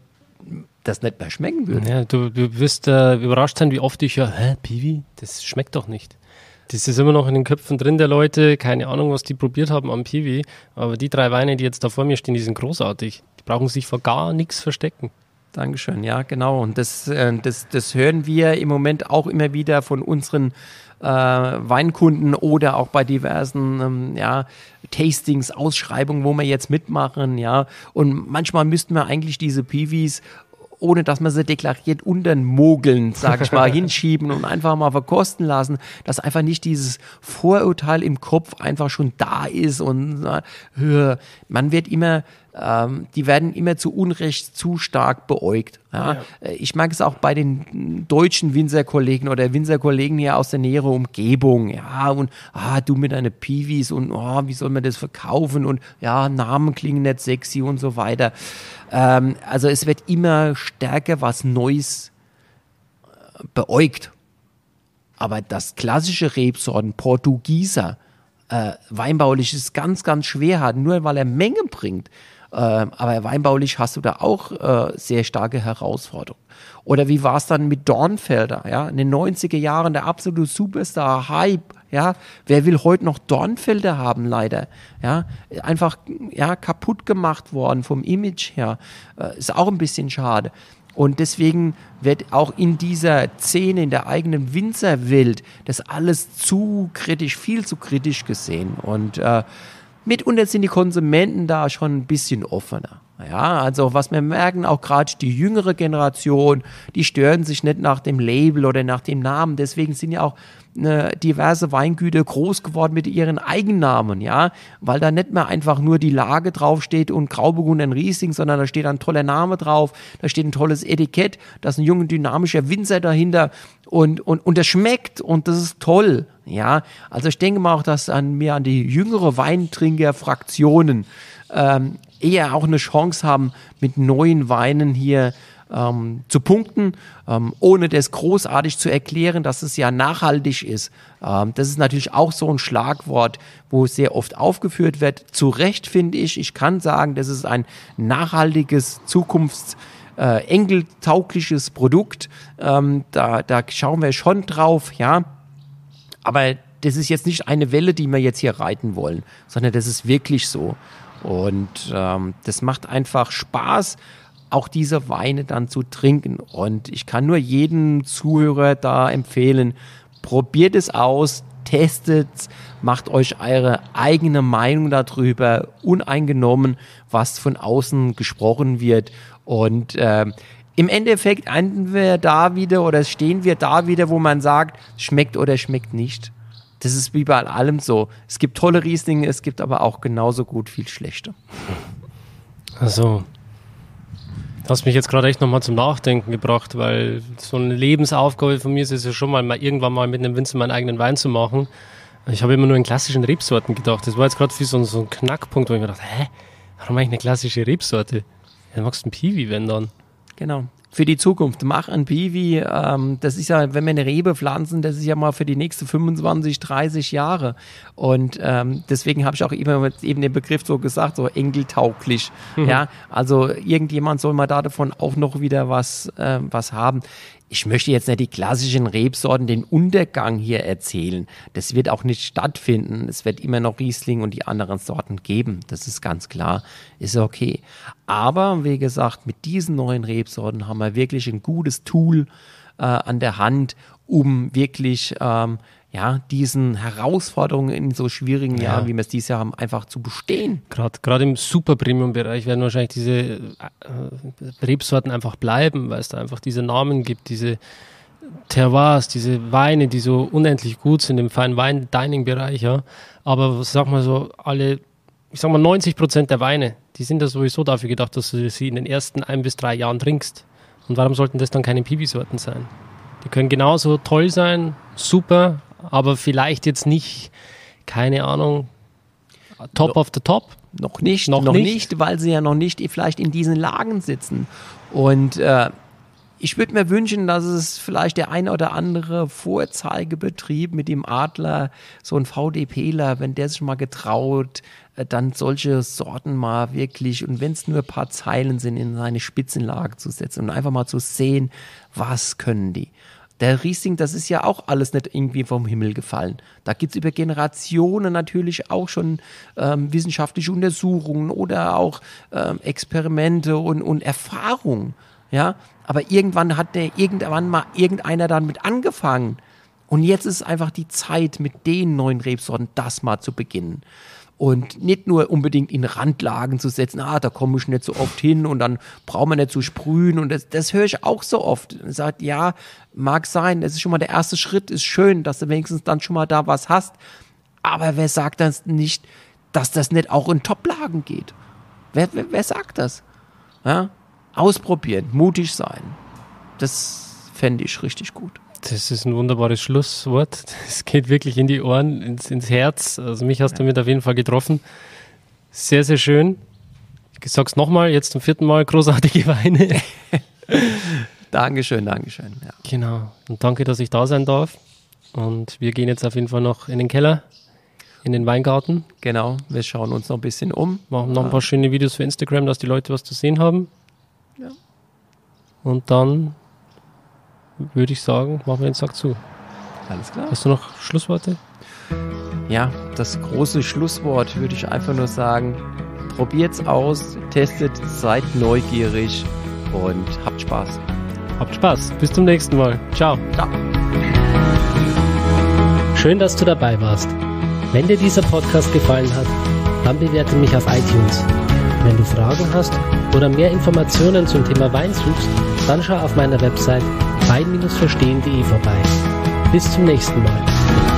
das nicht mehr schmecken würde. Ja, du, du wirst äh, überrascht sein, wie oft ich ja, hä, Piwi, das schmeckt doch nicht. Das ist immer noch in den Köpfen drin der Leute. Keine Ahnung, was die probiert haben am Piwi. Aber die drei Weine, die jetzt da vor mir stehen, die sind großartig. Die brauchen sich vor gar nichts verstecken. Dankeschön, ja, genau. Und das, äh, das, das hören wir im Moment auch immer wieder von unseren äh, Weinkunden oder auch bei diversen ähm, ja, Tastings, Ausschreibungen, wo wir jetzt mitmachen, ja. Und manchmal müssten wir eigentlich diese Piwis ohne dass man sie deklariert, untermogeln, sag ich mal, [LAUGHS] hinschieben und einfach mal verkosten lassen, dass einfach nicht dieses Vorurteil im Kopf einfach schon da ist und man wird immer ähm, die werden immer zu Unrecht zu stark beäugt. Ja? Ja. Äh, ich mag es auch bei den deutschen Winzerkollegen oder Winzerkollegen hier aus der näheren Umgebung. Ja, und ah, du mit deinen Piwis und oh, wie soll man das verkaufen und ja, Namen klingen nicht sexy und so weiter. Ähm, also es wird immer stärker was Neues äh, beäugt. Aber das klassische Rebsorten Portugieser äh, weinbaulich ist ganz, ganz schwer hat, nur weil er Menge bringt. Ähm, aber weinbaulich hast du da auch äh, sehr starke Herausforderungen. Oder wie war es dann mit Dornfelder? Ja, in den 90er Jahren der absolute Superstar, Hype. Ja, wer will heute noch Dornfelder haben, leider? Ja, einfach ja, kaputt gemacht worden vom Image her. Äh, ist auch ein bisschen schade. Und deswegen wird auch in dieser Szene, in der eigenen Winzerwelt, das alles zu kritisch, viel zu kritisch gesehen. Und äh, Mitunter sind die Konsumenten da schon ein bisschen offener. Ja, also was wir merken, auch gerade die jüngere Generation, die stören sich nicht nach dem Label oder nach dem Namen. Deswegen sind ja auch ne, diverse Weingüter groß geworden mit ihren Eigennamen, ja, weil da nicht mehr einfach nur die Lage draufsteht und Grauburgunder und Riesling, sondern da steht ein toller Name drauf, da steht ein tolles Etikett, da ist ein junger dynamischer Winzer dahinter und, und, und das schmeckt und das ist toll, ja. Also ich denke mal auch, dass an mir an die jüngere Weintrinker-Fraktionen ähm, eher auch eine Chance haben, mit neuen Weinen hier ähm, zu punkten, ähm, ohne das großartig zu erklären, dass es ja nachhaltig ist. Ähm, das ist natürlich auch so ein Schlagwort, wo sehr oft aufgeführt wird. Zu Recht finde ich, ich kann sagen, das ist ein nachhaltiges Zukunfts- äh, engeltaugliches Produkt, ähm, da, da schauen wir schon drauf, ja. Aber das ist jetzt nicht eine Welle, die wir jetzt hier reiten wollen, sondern das ist wirklich so. Und ähm, das macht einfach Spaß, auch diese Weine dann zu trinken. Und ich kann nur jedem Zuhörer da empfehlen, probiert es aus, testet, macht euch eure eigene Meinung darüber, uneingenommen, was von außen gesprochen wird. Und äh, im Endeffekt enden wir da wieder oder stehen wir da wieder, wo man sagt, schmeckt oder schmeckt nicht. Das ist wie bei allem so. Es gibt tolle Rieslinge, es gibt aber auch genauso gut viel schlechte. Also, du hast mich jetzt gerade echt nochmal zum Nachdenken gebracht, weil so eine Lebensaufgabe von mir ist es ja schon mal, mal irgendwann mal mit einem Winzer meinen eigenen Wein zu machen. Ich habe immer nur in klassischen Rebsorten gedacht. Das war jetzt gerade so, so ein Knackpunkt, wo ich mir dachte, hä, warum mache ich eine klassische Rebsorte? Dann machst du einen Piwi, wenn dann. Genau für die Zukunft. Mach ein Piwi, ähm, das ist ja, wenn wir eine Rebe pflanzen, das ist ja mal für die nächsten 25, 30 Jahre. Und ähm, deswegen habe ich auch immer eben den Begriff so gesagt, so engeltauglich. Mhm. Ja, also irgendjemand soll mal davon auch noch wieder was, äh, was haben ich möchte jetzt nicht die klassischen Rebsorten den Untergang hier erzählen. Das wird auch nicht stattfinden. Es wird immer noch Riesling und die anderen Sorten geben. Das ist ganz klar. Ist okay. Aber wie gesagt, mit diesen neuen Rebsorten haben wir wirklich ein gutes Tool äh, an der Hand, um wirklich ähm, ja, diesen Herausforderungen in so schwierigen Jahren, ja. wie wir es dieses Jahr haben, einfach zu bestehen. Gerade, gerade im Super-Premium-Bereich werden wahrscheinlich diese äh, Rebsorten einfach bleiben, weil es da einfach diese Namen gibt, diese Terroirs, diese Weine, die so unendlich gut sind im feinen Wein-Dining-Bereich. Ja. Aber sag mal so, alle, ich sag mal 90 Prozent der Weine, die sind da sowieso dafür gedacht, dass du sie in den ersten ein bis drei Jahren trinkst. Und warum sollten das dann keine Pibi-Sorten sein? Die können genauso toll sein, super, aber vielleicht jetzt nicht, keine Ahnung, top no, of the top. Noch nicht, noch, noch nicht. nicht. weil sie ja noch nicht vielleicht in diesen Lagen sitzen. Und äh, ich würde mir wünschen, dass es vielleicht der ein oder andere Vorzeigebetrieb mit dem Adler, so ein VDPler, wenn der sich mal getraut, äh, dann solche Sorten mal wirklich und wenn es nur ein paar Zeilen sind, in seine Spitzenlage zu setzen und einfach mal zu sehen, was können die. Der Riesling, das ist ja auch alles nicht irgendwie vom Himmel gefallen. Da gibt es über Generationen natürlich auch schon ähm, wissenschaftliche Untersuchungen oder auch ähm, Experimente und, und Erfahrungen. Ja? Aber irgendwann hat der irgendwann mal irgendeiner damit angefangen. Und jetzt ist einfach die Zeit, mit den neuen Rebsorten das mal zu beginnen und nicht nur unbedingt in Randlagen zu setzen, ah, da komme ich nicht so oft hin und dann braucht man nicht zu so sprühen und das, das höre ich auch so oft. Und sagt, ja, mag sein, das ist schon mal der erste Schritt, ist schön, dass du wenigstens dann schon mal da was hast, aber wer sagt das nicht, dass das nicht auch in Toplagen geht? Wer, wer, wer sagt das? Ja? Ausprobieren, mutig sein. Das fände ich richtig gut. Das ist ein wunderbares Schlusswort. Es geht wirklich in die Ohren, ins, ins Herz. Also mich hast ja. du mit auf jeden Fall getroffen. Sehr, sehr schön. Ich sag's nochmal, jetzt zum vierten Mal großartige Weine. [LAUGHS] Dankeschön, Dankeschön. Ja. Genau. Und danke, dass ich da sein darf. Und wir gehen jetzt auf jeden Fall noch in den Keller, in den Weingarten. Genau, wir schauen uns noch ein bisschen um. Machen noch ein ah. paar schöne Videos für Instagram, dass die Leute was zu sehen haben. Ja. Und dann würde ich sagen, machen wir den Sack zu. Alles klar. Hast du noch Schlussworte? Ja, das große Schlusswort würde ich einfach nur sagen, probiert's aus, testet, seid neugierig und habt Spaß. Habt Spaß. Bis zum nächsten Mal. Ciao. Ciao. Schön, dass du dabei warst. Wenn dir dieser Podcast gefallen hat, dann bewerte mich auf iTunes. Wenn du Fragen hast oder mehr Informationen zum Thema Wein suchst, dann schau auf meiner Website wein-verstehen.de vorbei. Bis zum nächsten Mal.